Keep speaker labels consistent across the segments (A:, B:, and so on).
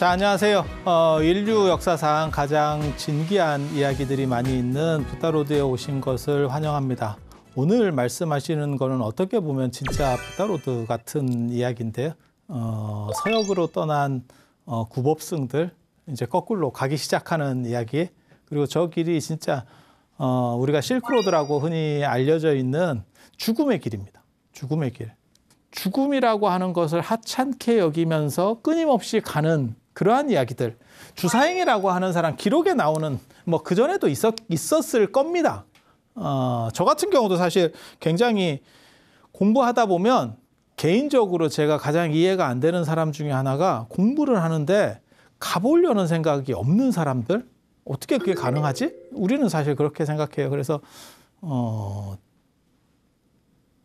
A: 자, 안녕하세요. 어, 인류 역사상 가장 진귀한 이야기들이 많이 있는 부타로드에 오신 것을 환영합니다. 오늘 말씀하시는 거는 어떻게 보면 진짜 부타로드 같은 이야기인데요. 어, 서역으로 떠난 어, 구법승들, 이제 거꾸로 가기 시작하는 이야기. 그리고 저 길이 진짜 어, 우리가 실크로드라고 흔히 알려져 있는 죽음의 길입니다. 죽음의 길. 죽음이라고 하는 것을 하찮게 여기면서 끊임없이 가는 그러한 이야기들 주사행이라고 하는 사람 기록에 나오는 뭐 그전에도 있었, 있었을 겁니다. 어, 저 같은 경우도 사실 굉장히 공부하다 보면 개인적으로 제가 가장 이해가 안 되는 사람 중에 하나가 공부를 하는데 가보려는 생각이 없는 사람들 어떻게 그게 가능하지? 우리는 사실 그렇게 생각해요. 그래서 어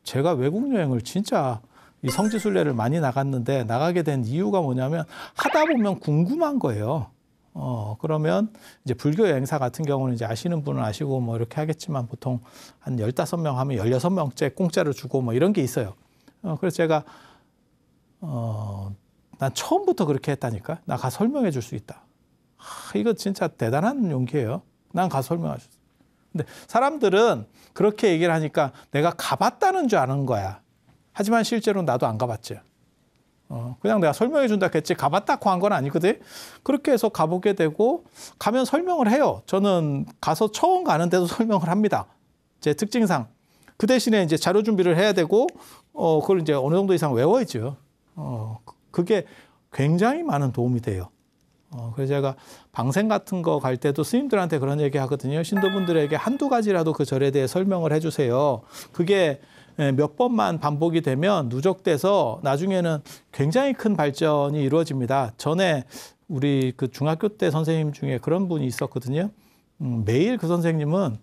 A: 제가 외국 여행을 진짜 이 성지순례를 많이 나갔는데 나가게 된 이유가 뭐냐면 하다 보면 궁금한 거예요. 어, 그러면 이제 불교 여행사 같은 경우는 이제 아시는 분은 아시고 뭐 이렇게 하겠지만 보통 한열다명 하면 열여 명째 공짜로 주고 뭐 이런 게 있어요. 어, 그래서 제가 어, 난 처음부터 그렇게 했다니까. 나가 설명해 줄 수 있다. 아, 이거 진짜 대단한 용기예요. 난가 설명할 수어 근데 사람들은 그렇게 얘기를 하니까 내가 가봤다는 줄 아는 거야. 하지만 실제로 나도 안 가봤지. 어, 그냥 내가 설명해 준다 했지 가봤다 고한 건 아니거든. 그렇게 해서 가보게 되고 가면 설명을 해요. 저는 가서 처음 가는데도 설명을 합니다. 제 특징상 그 대신에 이제 자료 준비를 해야 되고 어 그걸 이제 어느 정도 이상 외워야죠. 어 그게 굉장히 많은 도움이 돼요. 어 그래서 제가 방생 같은 거 갈 때도 스님들한테 그런 얘기 하거든요. 신도분들에게 한두 가지라도 그 절에 대해 설명을 해주세요. 그게 예, 몇 번만 반복이 되면 누적돼서 나중에는 굉장히 큰 발전이 이루어집니다. 전에 우리 그 중학교 때 선생님 중에 그런 분이 있었거든요. 음, 매일 그 선생님은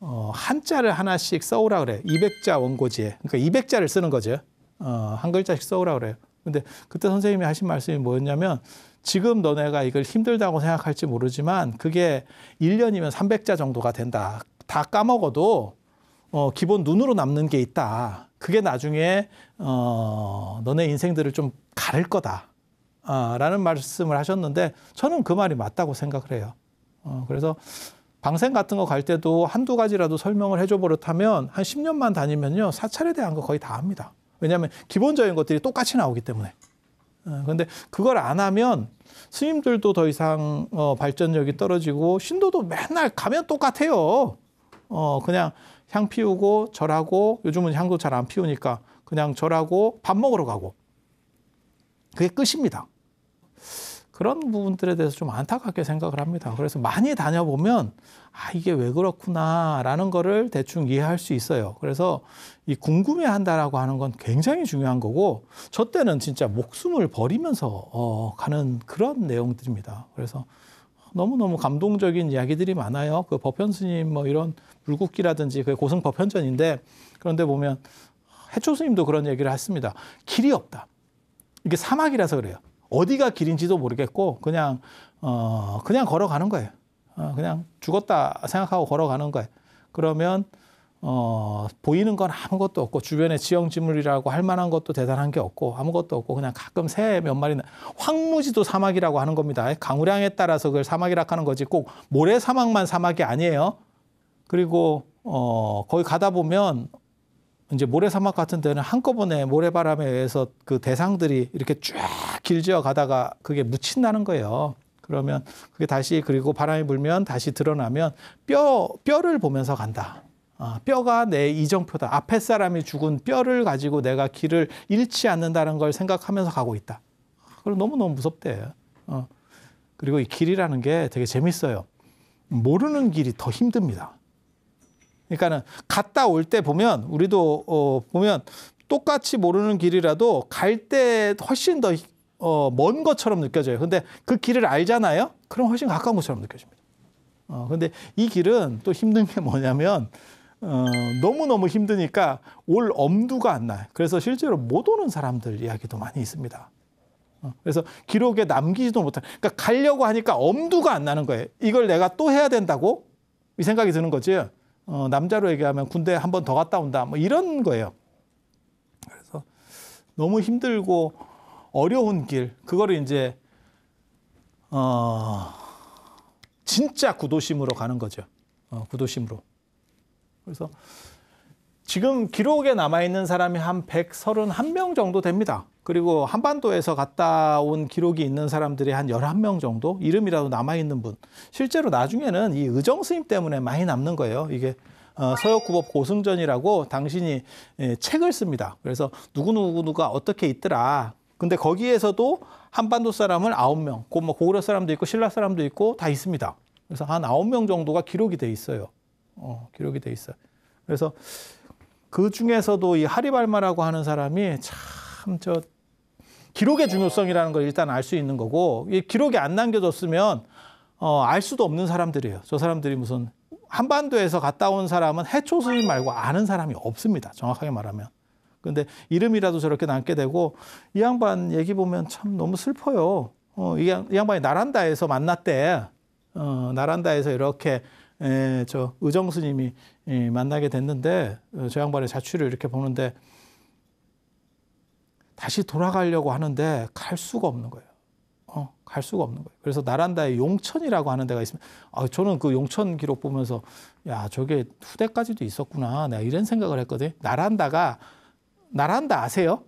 A: 어, 한자를 하나씩 써오라 그래. 200자 원고지에. 그러니까 200자를 쓰는 거죠. 어, 한 글자씩 써오라 그래요. 근데 그때 선생님이 하신 말씀이 뭐였냐면 지금 너네가 이걸 힘들다고 생각할지 모르지만 그게 1년이면 300자 정도가 된다. 다 까먹어도 어, 기본 눈으로 남는 게 있다. 그게 나중에 어, 너네 인생들을 좀 가를 거다. 아, 라는 말씀을 하셨는데 저는 그 말이 맞다고 생각을 해요. 어, 그래서 방생 같은 거 갈 때도 한두 가지라도 설명을 해줘 버릇하면 한 10년만 다니면요. 사찰에 대한 거 거의 다 합니다. 왜냐하면 기본적인 것들이 똑같이 나오기 때문에. 그런데 어, 그걸 안 하면 스님들도 더 이상 어, 발전력이 떨어지고 신도도 맨날 가면 똑같아요. 어, 그냥 향 피우고 절하고 요즘은 향도 잘 안 피우니까 그냥 절하고 밥 먹으러 가고 그게 끝입니다. 그런 부분들에 대해서 좀 안타깝게 생각을 합니다. 그래서 많이 다녀보면 아 이게 왜 그렇구나라는 거를 대충 이해할 수 있어요. 그래서 이 궁금해한다라고 하는 건 굉장히 중요한 거고 저 때는 진짜 목숨을 버리면서 어, 가는 그런 내용들입니다. 그래서 너무너무 감동적인 이야기들이 많아요. 그 버편 스님 뭐 이런 물국기라든지 그 고승법 편전인데 그런데 보면 해초 스님도 그런 얘기를 했습니다. 길이 없다. 이게 사막이라서 그래요. 어디가 길인지도 모르겠고 그냥 어 그냥 걸어가는 거예요. 어 그냥 죽었다 생각하고 걸어가는 거예요. 그러면 어 보이는 건 아무것도 없고 주변에 지형지물이라고 할 만한 것도 대단한 게 없고 아무것도 없고 그냥 가끔 새 몇 마리 나 황무지도 사막이라고 하는 겁니다. 강우량에 따라서 그걸 사막이라고 하는 거지 꼭 모래 사막만 사막이 아니에요. 그리고 어 거기 가다 보면 이제 모래사막 같은 데는 한꺼번에 모래바람에 의해서 그 대상들이 이렇게 쫙 길지어 가다가 그게 묻힌다는 거예요. 그러면 그게 다시 그리고 바람이 불면 다시 드러나면 뼈 뼈를 보면서 간다. 아, 뼈가 내 이정표다. 앞에 사람이 죽은 뼈를 가지고 내가 길을 잃지 않는다는 걸 생각하면서 가고 있다. 그걸 너무너무 무섭대. 어. 그리고 이 길이라는 게 되게 재밌어요. 모르는 길이 더 힘듭니다. 그러니까는 갔다 올 때 보면 우리도 어 보면 똑같이 모르는 길이라도 갈 때 훨씬 더 어, 먼 것처럼 느껴져요. 근데 그 길을 알잖아요? 그럼 훨씬 가까운 것처럼 느껴집니다. 어, 근데 이 길은 또 힘든 게 뭐냐면, 어, 너무너무 힘드니까 올 엄두가 안 나요. 그래서 실제로 못 오는 사람들 이야기도 많이 있습니다. 어, 그래서 기록에 남기지도 못한, 그러니까 가려고 하니까 엄두가 안 나는 거예요. 이걸 내가 또 해야 된다고? 이 생각이 드는 거지. 어, 남자로 얘기하면 군대 한번 더 갔다 온다. 뭐 이런 거예요. 그래서 너무 힘들고 어려운 길, 그거를 이제, 어, 진짜 구도심으로 가는 거죠. 어, 구도심으로. 그래서 지금 기록에 남아있는 사람이 한 131명 정도 됩니다. 그리고 한반도에서 갔다 온 기록이 있는 사람들이 한 11명 정도 이름이라도 남아있는 분. 실제로 나중에는 이 의정스님 때문에 많이 남는 거예요. 이게 어, 서역구법 고승전이라고 당신이 예, 책을 씁니다. 그래서 누구누구누가 어떻게 있더라. 근데 거기에서도 한반도 사람을 9명, 고 뭐 고구려 사람도 있고 신라 사람도 있고 다 있습니다. 그래서 한 9명 정도가 기록이 돼 있어요. 어, 기록이 돼 있어요. 그래서 그 중에서도 이 하리발마라고 하는 사람이 참 저 기록의 중요성이라는 걸 일단 알 수 있는 거고 이 기록이 안 남겨졌으면 어, 알 수도 없는 사람들이에요. 저 사람들이 무슨 한반도에서 갔다 온 사람은 해초수인 말고 아는 사람이 없습니다. 정확하게 말하면. 근데 이름이라도 저렇게 남게 되고 이 양반 얘기 보면 참 너무 슬퍼요. 어, 이, 이 양반이 나란다에서 만났대. 어, 나란다에서 이렇게 예, 저 의정 스님이 예, 만나게 됐는데 어, 저 양반의 자취를 이렇게 보는데 다시 돌아가려고 하는데 갈 수가 없는 거예요. 어, 갈 수가 없는 거예요. 그래서 나란다에 용천이라고 하는 데가 있습니다. 아, 저는 그 용천 기록 보면서 야, 저게 후대까지도 있었구나. 내가 이런 생각을 했거든요. 나란다가 나란다 아세요?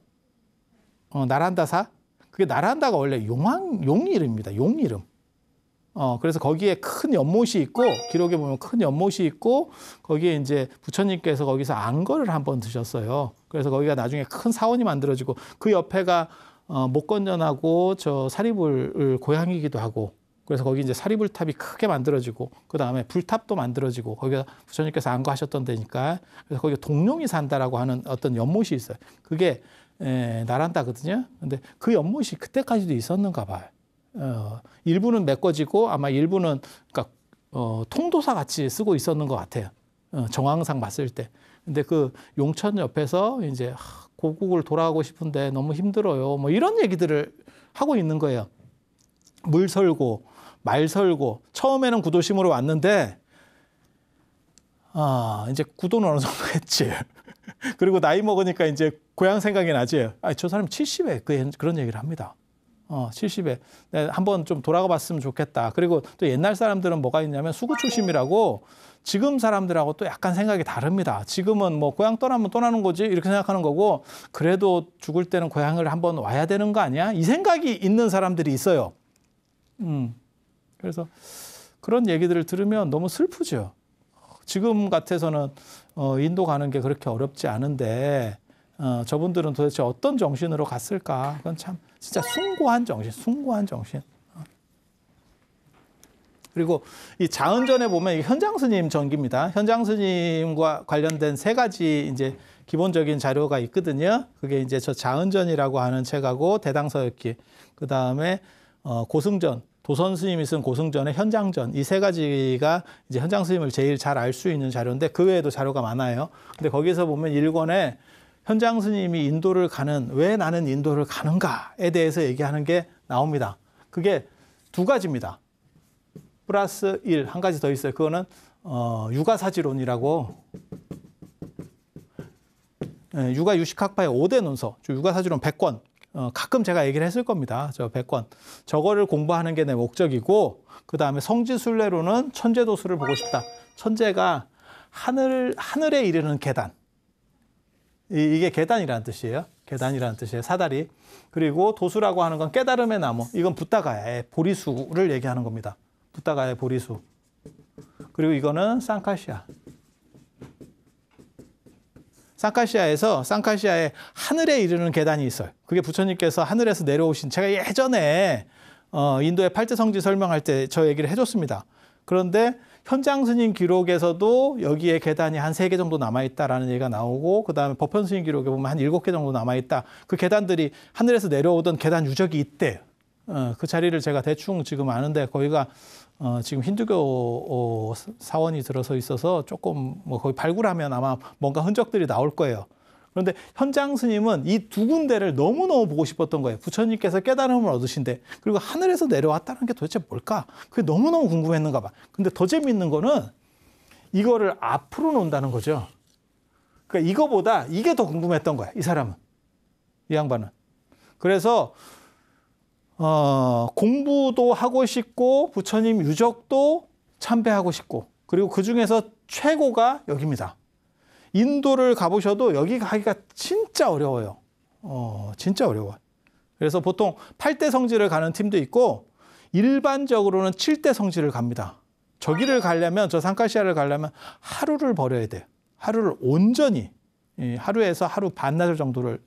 A: 어, 나란다사? 그게 나란다가 원래 용왕 용 이름입니다. 용 이름. 어, 그래서 거기에 큰 연못이 있고 기록에 보면 큰 연못이 있고 거기에 이제 부처님께서 거기서 안거를 한번 드셨어요. 그래서 거기가 나중에 큰 사원이 만들어지고 그 옆에가 어, 목건전하고 저 사리불 고향이기도 하고 그래서 거기 이제 사리불탑이 크게 만들어지고 그 다음에 불탑도 만들어지고 거기가 부처님께서 안거하셨던 데니까 그래서 거기 동룡이 산다라고 하는 어떤 연못이 있어요. 그게 에, 나란다거든요. 근데 그 연못이 그때까지도 있었는가 봐요. 어, 일부는 메꿔지고 아마 일부는 그러니까 어, 통도사 같이 쓰고 있었는 것 같아요. 어, 정황상 봤을 때. 근데 그 용천 옆에서 이제 고국을 돌아가고 싶은데 너무 힘들어요. 뭐 이런 얘기들을 하고 있는 거예요. 물 설고 말 설고 처음에는 구도심으로 왔는데 아 이제 구도는 어느 정도 했지. 그리고 나이 먹으니까 이제 고향 생각이 나지. 아저 사람 70에 그, 그런 얘기를 합니다. 어, 70에 한 번 좀 돌아가 봤으면 좋겠다. 그리고 또 옛날 사람들은 뭐가 있냐면 수구 출심이라고 지금 사람들하고 또 약간 생각이 다릅니다. 지금은 뭐 고향 떠나면 떠나는 거지 이렇게 생각하는 거고 그래도 죽을 때는 고향을 한번 와야 되는 거 아니야? 이 생각이 있는 사람들이 있어요. 음. 그래서 그런 얘기들을 들으면 너무 슬프죠. 지금 같아서는 어, 인도 가는 게 그렇게 어렵지 않은데 어, 저분들은 도대체 어떤 정신으로 갔을까? 그건 참 진짜 숭고한 정신, 숭고한 정신. 그리고 이 자은전에 보면 현장 스님 전기입니다. 현장 스님과 관련된 세 가지 이제 기본적인 자료가 있거든요. 그게 이제 저 자은전이라고 하는 책하고 대당서역기, 그 다음에 어, 고승전, 도선 스님이 쓴 고승전의 현장전 이 세 가지가 이제 현장 스님을 제일 잘 알 수 있는 자료인데 그 외에도 자료가 많아요. 근데 거기서 보면 일권에 현장 스님이 인도를 가는 왜 나는 인도를 가는가에 대해서 얘기하는 게 나옵니다. 그게 두 가지입니다. 플러스 1, 한 가지 더 있어요. 그거는 어, 육아사지론이라고 예, 육아유식학파의 5대 논서, 육아사지론 100권 어, 가끔 제가 얘기를 했을 겁니다. 저 100권. 저거를 공부하는 게 내 목적이고 그 다음에 성지순례로는 천재도수를 보고 싶다. 천재가 하늘, 하늘에 이르는 계단 이게 계단이라는 뜻이에요. 계단이라는 뜻이에요. 사다리. 그리고 도수라고 하는 건 깨달음의 나무. 이건 붓다가의 보리수를 얘기하는 겁니다. 붓다가의 보리수. 그리고 이거는 쌍카시아. 쌍카시아에서 쌍카시아의 하늘에 이르는 계단이 있어요. 그게 부처님께서 하늘에서 내려오신 제가 예전에 어, 인도의 팔대 성지 설명할 때 저 얘기를 해줬습니다. 그런데 현장 스님 기록에서도 여기에 계단이 한 세 개 정도 남아있다라는 얘기가 나오고, 그 다음에 법현 스님 기록에 보면 한 일곱 개 정도 남아있다. 그 계단들이 하늘에서 내려오던 계단 유적이 있대. 어, 그 자리를 제가 대충 지금 아는데, 거기가 어, 지금 힌두교 어, 사원이 들어서 있어서 조금 뭐 거의 발굴하면 아마 뭔가 흔적들이 나올 거예요. 그런데 현장 스님은 이 두 군데를 너무너무 보고 싶었던 거예요. 부처님께서 깨달음을 얻으신데 그리고 하늘에서 내려왔다는 게 도대체 뭘까? 그게 너무너무 궁금했는가 봐. 근데 더 재미있는 거는 이거를 앞으로 논다는 거죠. 그러니까 이거보다 이게 더 궁금했던 거야. 이 사람은. 이 양반은. 그래서 어, 공부도 하고 싶고 부처님 유적도 참배하고 싶고 그리고 그 중에서 최고가 여기입니다. 인도를 가보셔도 여기 가기가 진짜 어려워요. 어, 진짜 어려워요. 그래서 보통 8대 성지를 가는 팀도 있고 일반적으로는 7대 성지를 갑니다. 저기를 가려면 저 산카시아를 가려면 하루를 버려야 돼 하루를 온전히 하루에서 하루 반나절 정도를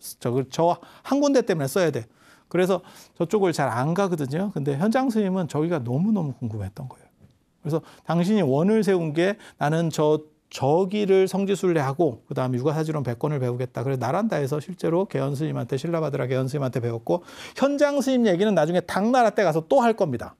A: 저한 그, 군데 때문에 써야 돼. 그래서 저쪽을 잘 안 가거든요. 근데 현장 스님은 저기가 너무너무 궁금했던 거예요. 그래서 당신이 원을 세운 게 나는 저 저기를 성지순례하고 그다음에 육아사지론 100권을 배우겠다. 그래서 나란다에서 실제로 개연 스님한테 신라바드라 개연 스님한테 배웠고 현장 스님 얘기는 나중에 당나라 때 가서 또 할 겁니다.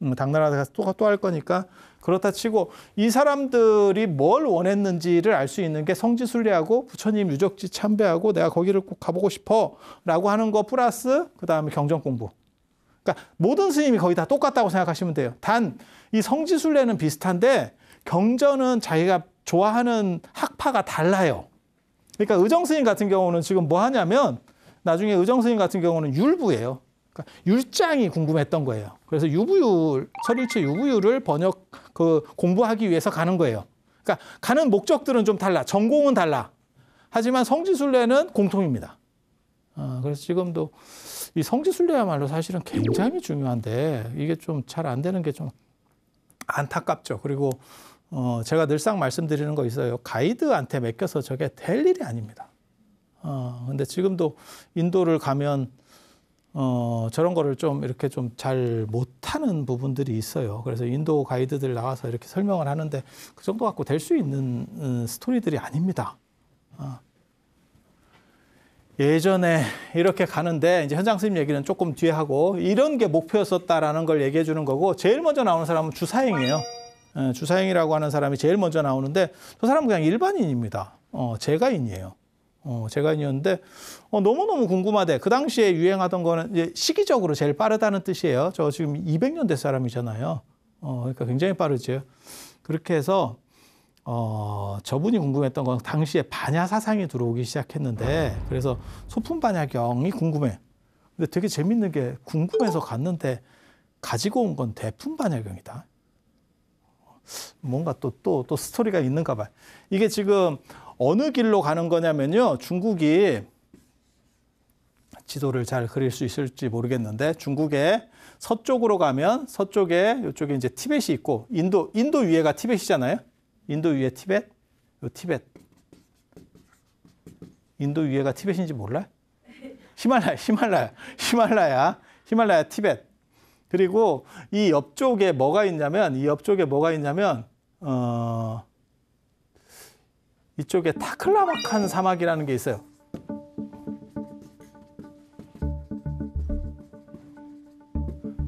A: 음, 당나라 때 가서 또 또 할 거니까 그렇다 치고 이 사람들이 뭘 원했는지를 알 수 있는 게 성지순례하고 부처님 유적지 참배하고 내가 거기를 꼭 가보고 싶어라고 하는 거 플러스 그 다음에 경전 공부. 그러니까 모든 스님이 거의 다 똑같다고 생각하시면 돼요. 단 이 성지순례는 비슷한데 경전은 자기가 좋아하는 학파가 달라요. 그러니까 의정 스님 같은 경우는 지금 뭐 하냐면 나중에 의정 스님 같은 경우는 율부예요. 그러니까 율장이 궁금했던 거예요. 그래서 유부율 설일체 유부율을 번역 그 공부하기 위해서 가는 거예요. 그러니까 가는 목적들은 좀 달라. 전공은 달라. 하지만 성지순례는 공통입니다. 어, 그래서 지금도 이 성지순례야말로 사실은 굉장히 중요한데 이게 좀 잘 안 되는 게 좀 안타깝죠. 그리고 어, 제가 늘상 말씀드리는 거 있어요. 가이드한테 맡겨서 저게 될 일이 아닙니다. 어, 근데 지금도 인도를 가면 어, 저런 거를 좀 이렇게 좀 잘 못하는 부분들이 있어요. 그래서 인도 가이드들 나와서 이렇게 설명을 하는데 그 정도 갖고 될 수 있는 음, 스토리들이 아닙니다. 어. 예전에 이렇게 가는데 이제 현장 스님 얘기는 조금 뒤에 하고 이런 게 목표였었다라는 걸 얘기해 주는 거고 제일 먼저 나오는 사람은 주사행이에요. 예, 주사행이라고 하는 사람이 제일 먼저 나오는데 저 사람은 그냥 일반인입니다. 어, 제가인이에요. 어, 제가인이었는데 어, 너무너무 궁금하대. 그 당시에 유행하던 거는 이제 시기적으로 제일 빠르다는 뜻이에요. 저 지금 200년 대 사람이잖아요. 어, 그러니까 굉장히 빠르죠. 그렇게 해서 어, 저분이 궁금했던 건 당시에 반야 사상이 들어오기 시작했는데 그래서 소품 반야경이 궁금해. 근데 되게 재밌는 게 궁금해서 갔는데 가지고 온 건 대품 반야경이다. 뭔가 또, 또, 또 스토리가 있는가 봐요. 이게 지금 어느 길로 가는 거냐면요. 중국이 지도를 잘 그릴 수 있을지 모르겠는데 중국의 서쪽으로 가면 서쪽에 이쪽에 이제 티벳이 있고 인도 인도 위에가 티벳이잖아요. 인도 위에 티벳. 요 티벳. 인도 위에가 티벳인지 몰라? 요 히말라야, 히말라야, 히말라야, 히말라야, 티벳. 그리고 이 옆쪽에 뭐가 있냐면 이 옆쪽에 뭐가 있냐면 어 이쪽에 타클라마칸 사막이라는 게 있어요.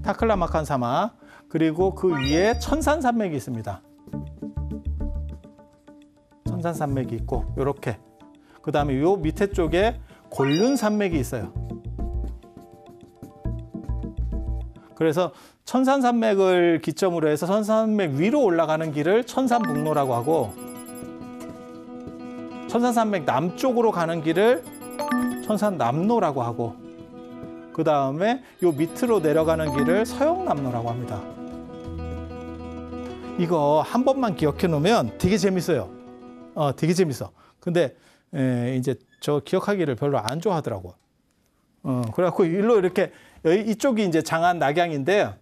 A: 타클라마칸 사막 그리고 그 위에 천산 산맥이 있습니다. 천산 산맥이 있고 이렇게 그다음에 요 밑에 쪽에 곤륜 산맥이 있어요. 그래서 천산산맥을 기점으로 해서 천산산맥 위로 올라가는 길을 천산북로라고 하고 천산산맥 남쪽으로 가는 길을 천산남로라고 하고 그 다음에 요 밑으로 내려가는 길을 서영남로라고 합니다. 이거 한 번만 기억해 놓으면 되게 재밌어요. 어, 되게 재밌어. 근데 에, 이제 저 기억하기를 별로 안 좋아하더라고. 어, 그래갖고 일로 이렇게 여기 이쪽이 이제 장안 낙양인데요.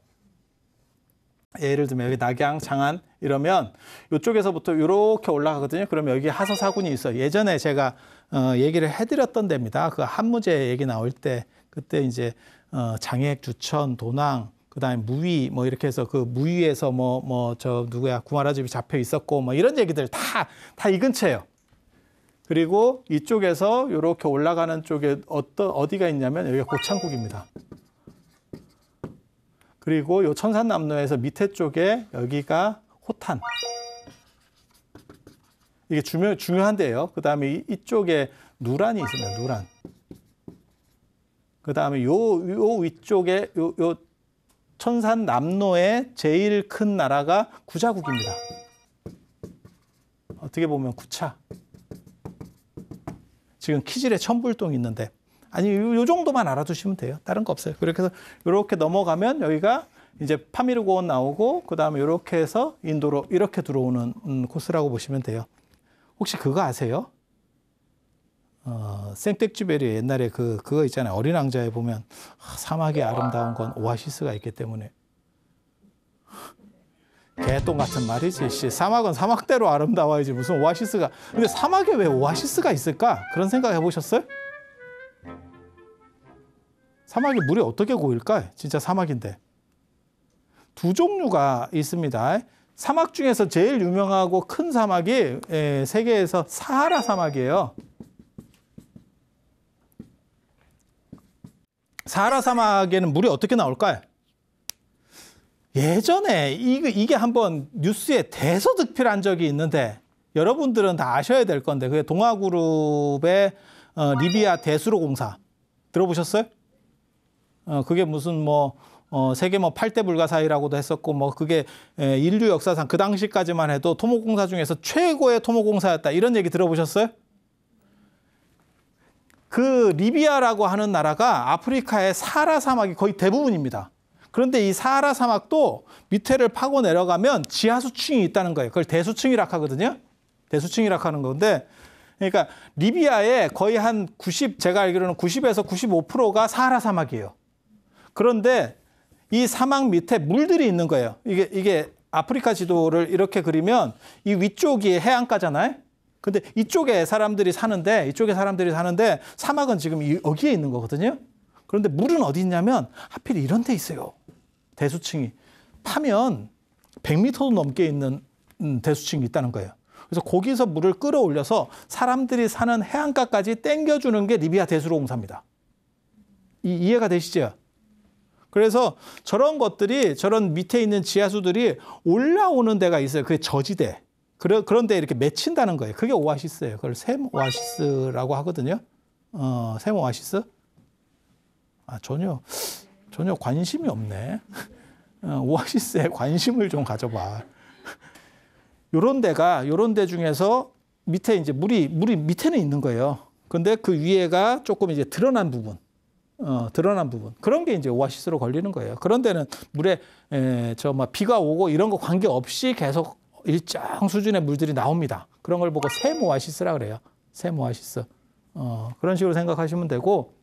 A: 예를 들면 여기 낙양, 장안 이러면 이쪽에서부터 이렇게 올라가거든요. 그러면 여기 하서사군이 있어요. 예전에 제가 어, 얘기를 해드렸던 데입니다. 그 한무제 얘기 나올 때 그때 이제 어, 장액, 주천, 도낭 그다음에 무위 뭐 이렇게 해서 그 무위에서 뭐 뭐 저 누구야 구마라 집이 잡혀 있었고 뭐 이런 얘기들 다 다 이 근처예요. 그리고 이쪽에서 이렇게 올라가는 쪽에 어떤 어디가 있냐면 여기가 고창국입니다. 그리고 요 천산남로에서 밑에 쪽에 여기가 호탄. 이게 중요, 중요한데요. 그 다음에 이쪽에 누란이 있습니다. 누란. 그 다음에 요, 요 위쪽에 요, 요 천산 남로의 제일 큰 나라가 구자국입니다. 어떻게 보면 구차. 지금 키질에 천불동이 있는데 아니 요, 정도만 알아두시면 돼요. 다른 거 없어요. 그렇게 해서 이렇게 넘어가면 여기가 이제 파미르고원 나오고 그 다음에 이렇게 해서 인도로 이렇게 들어오는 음, 코스라고 보시면 돼요. 혹시 그거 아세요? 어, 생텍쥐베리 옛날에 그 그거 있잖아요. 어린 왕자에 보면 사막이 아름다운 건 오아시스가 있기 때문에 개똥 같은 말이지. 씨, 사막은 사막대로 아름다워야지 무슨 오아시스가. 근데 사막에 왜 오아시스가 있을까? 그런 생각 해보셨어요? 사막에 물이 어떻게 고일까요? 진짜 사막인데. 두 종류가 있습니다. 사막 중에서 제일 유명하고 큰 사막이 예, 세계에서 사하라 사막이에요. 사하라 사막에는 물이 어떻게 나올까요? 예전에 이게 한번 뉴스에 대서득필한 적이 있는데 여러분들은 다 아셔야 될 건데 그게 동아그룹의 어, 리비아 대수로 공사 들어보셨어요? 어, 그게 무슨 뭐 어, 세계 뭐 8대 불가사의라고도 했었고 뭐 그게 에, 인류 역사상 그 당시까지만 해도 토목공사 중에서 최고의 토목공사였다 이런 얘기 들어보셨어요? 그 리비아라고 하는 나라가 아프리카의 사라 사막이 거의 대부분입니다. 그런데 이 사하라 사막도 밑에를 파고 내려가면 지하수층이 있다는 거예요. 그걸 대수층이라고 하거든요. 대수층이라고 하는 건데 그러니까 리비아의 거의 한 90, 제가 알기로는 90에서 95%가 사하라 사막이에요. 그런데 이 사막 밑에 물들이 있는 거예요. 이게 이게 아프리카 지도를 이렇게 그리면 이 위쪽이 해안가잖아요. 근데 이쪽에 사람들이 사는데 이쪽에 사람들이 사는데 사막은 지금 여기에 있는 거거든요. 그런데 물은 어디 있냐면 하필 이런 데 있어요. 대수층이 파면 100m도 넘게 있는 음, 대수층이 있다는 거예요. 그래서 거기서 물을 끌어올려서 사람들이 사는 해안가까지 땡겨주는 게 리비아 대수로 공사입니다. 이, 이해가 되시죠? 그래서 저런 것들이 저런 밑에 있는 지하수들이 올라오는 데가 있어요. 그게 저지대. 그러, 그런데 이렇게 맺힌다는 거예요. 그게 오아시스예요. 그걸 샘 오아시스라고 하거든요. 어, 샘 오아시스? 아, 전혀 전혀 관심이 없네. 어, 오아시스에 관심을 좀 가져봐. 요런 데가 요런 데 중에서 밑에 이제 물이 물이 밑에는 있는 거예요. 근데 그 위에가 조금 이제 드러난 부분. 어, 드러난 부분 그런 게 이제 오아시스로 걸리는 거예요. 그런 데는 물에 저 막 비가 오고 이런 거 관계 없이 계속 일정 수준의 물들이 나옵니다. 그런 걸 보고 샘 오아시스라 그래요. 샘 오아시스 어, 그런 식으로 생각하시면 되고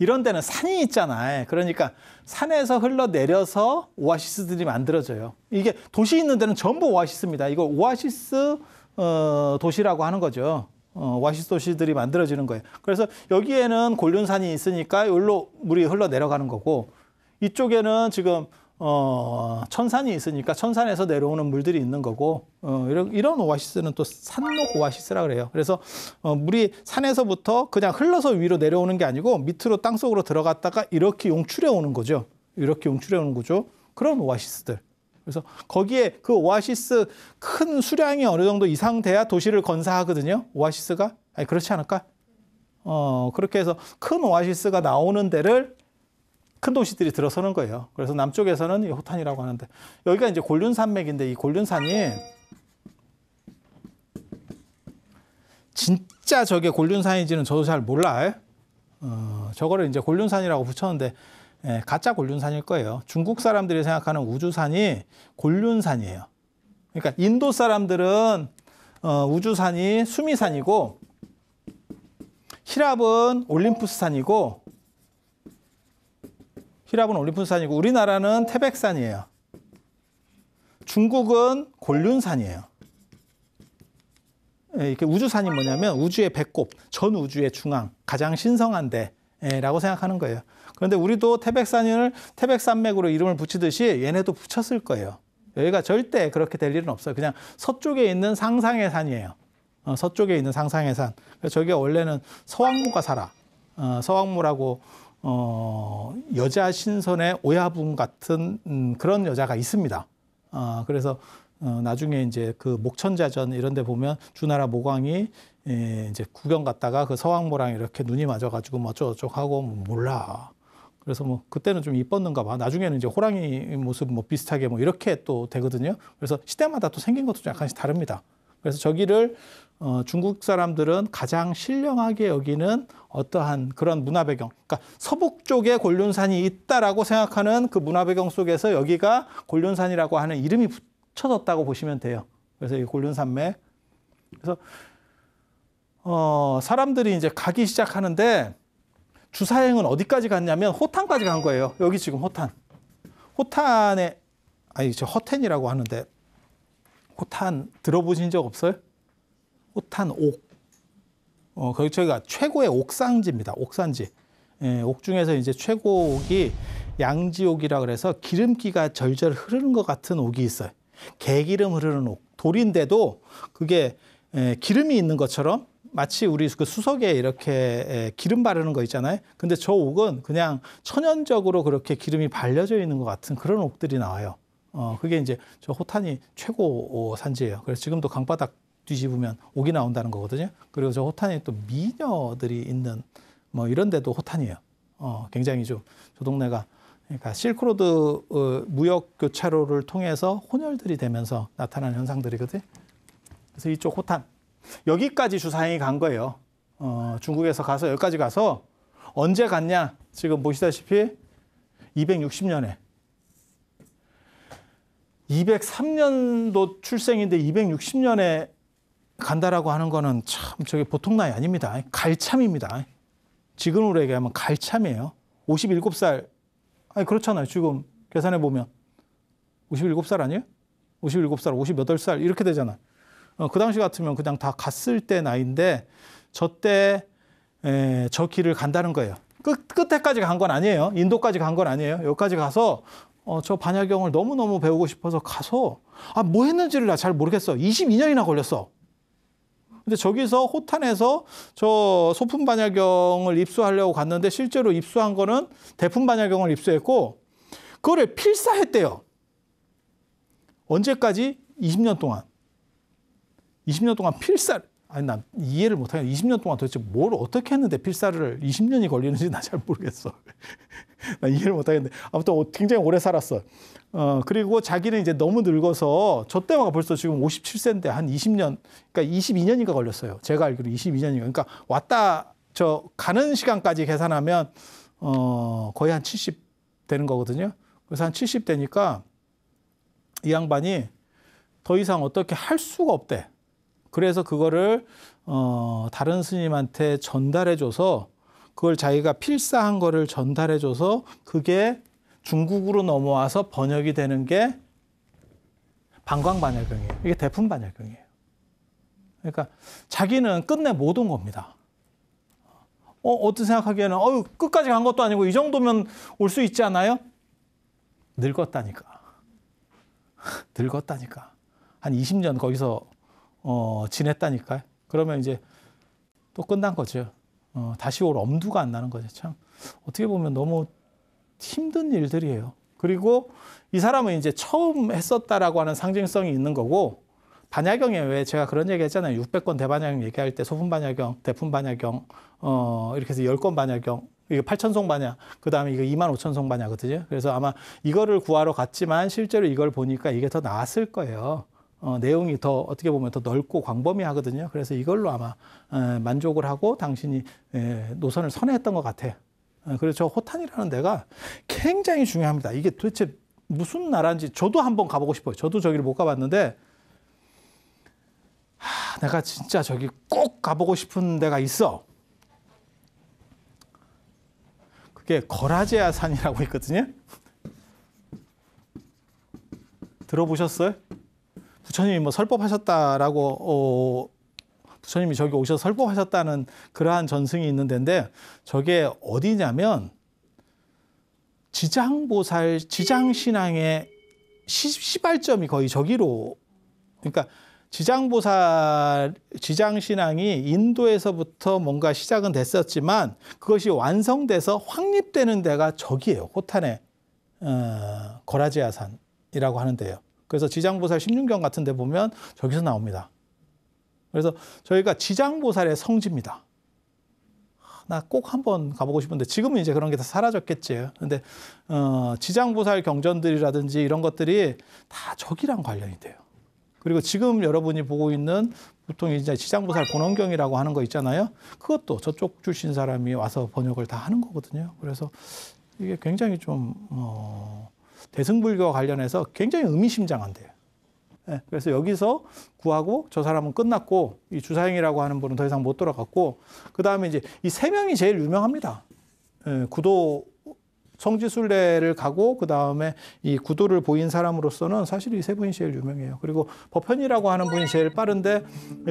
A: 이런 데는 산이 있잖아요. 그러니까 산에서 흘러내려서 오아시스들이 만들어져요. 이게 도시 있는 데는 전부 오아시스입니다. 이걸 오아시스 어, 도시라고 하는 거죠. 어, 와시도시들이 만들어지는 거예요. 그래서 여기에는 곤륜산이 있으니까 여기로 물이 흘러 내려가는 거고 이쪽에는 지금 어, 천산이 있으니까 천산에서 내려오는 물들이 있는 거고 어, 이런, 이런 오아시스는 또 산록 오아시스라 그래요. 그래서 어, 물이 산에서부터 그냥 흘러서 위로 내려오는 게 아니고 밑으로 땅속으로 들어갔다가 이렇게 용출해 오는 거죠. 이렇게 용출해 오는 거죠. 그런 오아시스들. 그래서 거기에 그 오아시스 큰 수량이 어느 정도 이상 돼야 도시를 건사하거든요. 오아시스가 아니 그렇지 않을까? 어 그렇게 해서 큰 오아시스가 나오는 데를 큰 도시들이 들어서는 거예요. 그래서 남쪽에서는 호탄이라고 하는데 여기가 이제 곤륜 산맥인데 이 곤륜 산이 진짜 저게 곤륜산인지는 저도 잘 몰라. 어, 저거를 이제 곤륜산이라고 붙였는데 예, 가짜 곤륜산일 거예요. 중국 사람들이 생각하는 우주산이 곤륜산이에요. 그러니까 인도 사람들은 어, 우주산이 수미산이고 히랍은 올림푸스산이고 히랍은 올림푸스산이고 우리나라는 태백산이에요. 중국은 곤륜산이에요. 예, 이렇게 우주산이 뭐냐면 우주의 배꼽, 전 우주의 중앙, 가장 신성한데라고 예, 생각하는 거예요. 그런데 우리도 태백산을 태백산맥으로 이름을 붙이듯이 얘네도 붙였을 거예요. 여기가 절대 그렇게 될 일은 없어요. 그냥 서쪽에 있는 상상의 산이에요. 어, 서쪽에 있는 상상의 산. 저게 원래는 서왕무가 살아. 어, 서왕무라고 어, 여자 신선의 오야분 같은 음, 그런 여자가 있습니다. 어, 그래서 어, 나중에 이제 그 목천자전 이런 데 보면 주나라 모광이 예, 이제 구경 갔다가 그 서왕모랑 이렇게 눈이 맞아가지고 뭐 어쩌고저쩌고 하고 뭐 몰라. 그래서 뭐 그때는 좀 이뻤는가 봐. 나중에는 이제 호랑이 모습 뭐 비슷하게 뭐 이렇게 또 되거든요. 그래서 시대마다 또 생긴 것도 약간씩 다릅니다. 그래서 저기를 어, 중국 사람들은 가장 신령하게 여기는 어떠한 그런 문화 배경, 그러니까 서북 쪽에 곤륜산이 있다라고 생각하는 그 문화 배경 속에서 여기가 곤륜산이라고 하는 이름이 붙여졌다고 보시면 돼요. 그래서 이 곤륜산맥. 그래서 어, 사람들이 이제 가기 시작하는데 주사행은 어디까지 갔냐면 호탄까지 간 거예요. 여기 지금 호탄. 호탄에 아니 저 허텐이라고 하는데 호탄 들어보신 적 없어요? 호탄 옥. 어, 거기 저희가 최고의 옥상지입니다. 옥상지 예, 옥 중에서 이제 최고 옥이 양지옥이라 그래서 기름기가 절절 흐르는 것 같은 옥이 있어요. 개기름 흐르는 옥. 돌인데도 그게 예, 기름이 있는 것처럼 마치 우리 그 수석에 이렇게 기름 바르는 거 있잖아요. 근데 저 옥은 그냥 천연적으로 그렇게 기름이 발려져 있는 것 같은 그런 옥들이 나와요. 어, 그게 이제 저 호탄이 최고 어, 산지예요. 그래서 지금도 강바닥 뒤집으면 옥이 나온다는 거거든요. 그리고 저 호탄에 또 미녀들이 있는 뭐 이런 데도 호탄이에요. 어, 굉장히 좀저 동네가 그러니까 실크로드 어, 무역 교차로를 통해서 혼혈들이 되면서 나타나는 현상들이거든요. 그래서 이쪽 호탄 여기까지 주사행이 간 거예요. 어, 중국에서 가서 여기까지 가서 언제 갔냐? 지금 보시다시피 260년에 203년도 출생인데 260년에 간다라고 하는 거는 참 저게 보통 나이 아닙니다. 갈참입니다. 지금으로 얘기하면 갈참이에요. 57살. 아니 그렇잖아요. 지금 계산해 보면 57살 아니에요? 57살, 58살 이렇게 되잖아요. 어, 그 당시 같으면 그냥 다 갔을 때 나이인데 저 때 저 길을 간다는 거예요. 끝 끝에까지 간 건 아니에요. 인도까지 간 건 아니에요. 여기까지 가서 어, 저 반야경을 너무너무 배우고 싶어서 가서 아, 뭐 했는지를 나 잘 모르겠어. 22년이나 걸렸어. 근데 저기서 호탄에서 저 소품 반야경을 입수하려고 갔는데 실제로 입수한 거는 대품 반야경을 입수했고 그거를 필사했대요. 언제까지? 20년 동안. 20년 동안 필살 아니 난 이해를 못하겠네. 20년 동안 도대체 뭘 어떻게 했는데 필살을 20년이 걸리는지 나 잘 모르겠어. 나 이해를 못하겠는데 아무튼 굉장히 오래 살았어. 어 그리고 자기는 이제 너무 늙어서 저 때가 벌써 지금 57세인데 한 20년, 그러니까 22년인가 걸렸어요. 제가 알기로 22년인가. 그러니까 왔다 저 가는 시간까지 계산하면 어 거의 한 70 되는 거거든요. 그래서 한 70 되니까 이 양반이 더 이상 어떻게 할 수가 없대. 그래서 그거를 어, 다른 스님한테 전달해줘서 그걸 자기가 필사한 거를 전달해줘서 그게 중국으로 넘어와서 번역이 되는 게방광반열경이에요 이게 대풍반열병이에요. 그러니까 자기는 끝내 못 온 겁니다. 어, 어떤 생각하기에는 어 끝까지 간 것도 아니고 이 정도면 올 수 있지 않아요? 늙었다니까. 늙었다니까. 한 20년 거기서 어, 지냈다니까요. 그러면 이제 또 끝난 거죠. 어, 다시 올 엄두가 안 나는 거죠. 참 어떻게 보면 너무 힘든 일들이에요. 그리고 이 사람은 이제 처음 했었다라고 하는 상징성이 있는 거고 반야경에 왜 제가 그런 얘기 했잖아요. 600건 대반야경 얘기할 때 소분 반야경, 대품 반야경, 어, 이렇게 해서 10건 반야경, 이게 8천송 반야, 그 다음에 이거 2만 5천송 반야거든요. 그래서 아마 이거를 구하러 갔지만 실제로 이걸 보니까 이게 더 나았을 거예요. 어, 내용이 더 어떻게 보면 더 넓고 광범위하거든요. 그래서 이걸로 아마 에, 어, 만족을 하고 당신이 에, 예, 노선을 선회했던 것 같아요. 어, 그래서 저 호탄이라는 데가 굉장히 중요합니다. 이게 도대체 무슨 나라인지 저도 한번 가보고 싶어요. 저도 저기를 못 가봤는데 하, 내가 진짜 저기 꼭 가보고 싶은 데가 있어. 그게 거라제아 산이라고 있거든요. 들어보셨어요? 부처님이 뭐 설법하셨다라고 어, 부처님이 저기 오셔서 설법하셨다는 그러한 전승이 있는 데 저게 어디냐면 지장보살 지장신앙의 시, 발점이 거의 저기로 그러니까 지장보살, 지장신앙이 인도에서부터 뭔가 시작은 됐었지만 그것이 완성돼서 확립되는 데가 저기예요. 호탄에 어, 거라지아산이라고 하는데요. 그래서 지장보살 16경 같은 데 보면 저기서 나옵니다. 그래서 저희가 지장보살의 성지입니다. 나 꼭 한번 가보고 싶은데 지금은 이제 그런 게 다 사라졌겠지. 근데 어, 지장보살 경전들이라든지 이런 것들이 다 저기랑 관련이 돼요. 그리고 지금 여러분이 보고 있는 보통 이제 지장보살 본원경이라고 하는 거 있잖아요. 그것도 저쪽 출신 사람이 와서 번역을 다 하는 거거든요. 그래서 이게 굉장히 좀 어, 대승불교와 관련해서 굉장히 의미심장한데요. 예, 그래서 여기서 구하고 저 사람은 끝났고 이 주사행이라고 하는 분은 더 이상 못 돌아갔고 그 다음에 이제 이 세 명이 제일 유명합니다. 예, 구도 성지순례를 가고 그 다음에 이 구도를 보인 사람으로서는 사실 이 세 분이 제일 유명해요. 그리고 법현이라고 하는 분이 제일 빠른데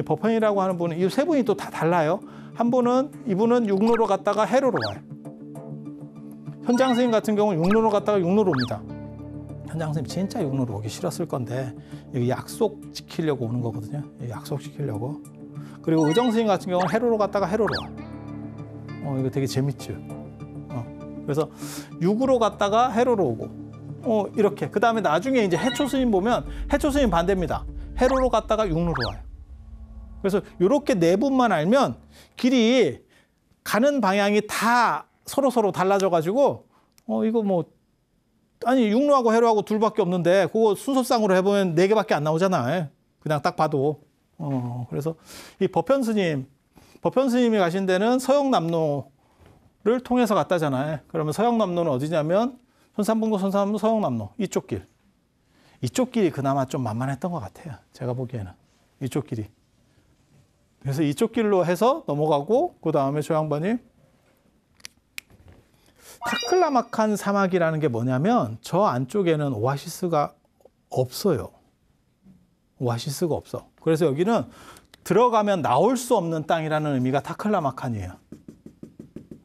A: 법현이라고 하는 분은 이 세 분이 또 다 달라요. 한 분은 이분은 육로로 갔다가 해로로 와요. 현장 스님 같은 경우는 육로로 갔다가 육로로 옵니다. 현장 선생님 진짜 육로로 오기 싫었을 건데 여기 약속 지키려고 오는 거거든요. 약속 지키려고. 그리고 의정 선생님 같은 경우는 해로로 갔다가 해로로 와. 어, 이거 되게 재밌죠. 어, 그래서 육으로 갔다가 해로로 오고. 어, 이렇게. 그 다음에 나중에 이제 해초 선생님 보면 해초 선생님 반대입니다. 해로로 갔다가 육로로 와요. 그래서 이렇게 네 분만 알면 길이 가는 방향이 다 서로 서로 달라져 가지고 어 이거 뭐 아니 육로하고 해로하고 둘밖에 없는데 그거 순서상으로 해보면 네 개밖에 안 나오잖아. 그냥 딱 봐도. 어 그래서 이 법현 스님, 법현 스님이 가신 데는 서영남로를 통해서 갔다잖아요. 그러면 서영남로는 어디냐면 선산봉도선산봉 서영남로 이쪽 길. 이쪽 길이 그나마 좀 만만했던 것 같아요. 제가 보기에는 이쪽 길이. 그래서 이쪽 길로 해서 넘어가고 그 다음에 조 양반이 타클라마칸 사막이라는 게 뭐냐면 저 안쪽에는 오아시스가 없어요. 오아시스가 없어. 그래서 여기는 들어가면 나올 수 없는 땅이라는 의미가 타클라마칸이에요.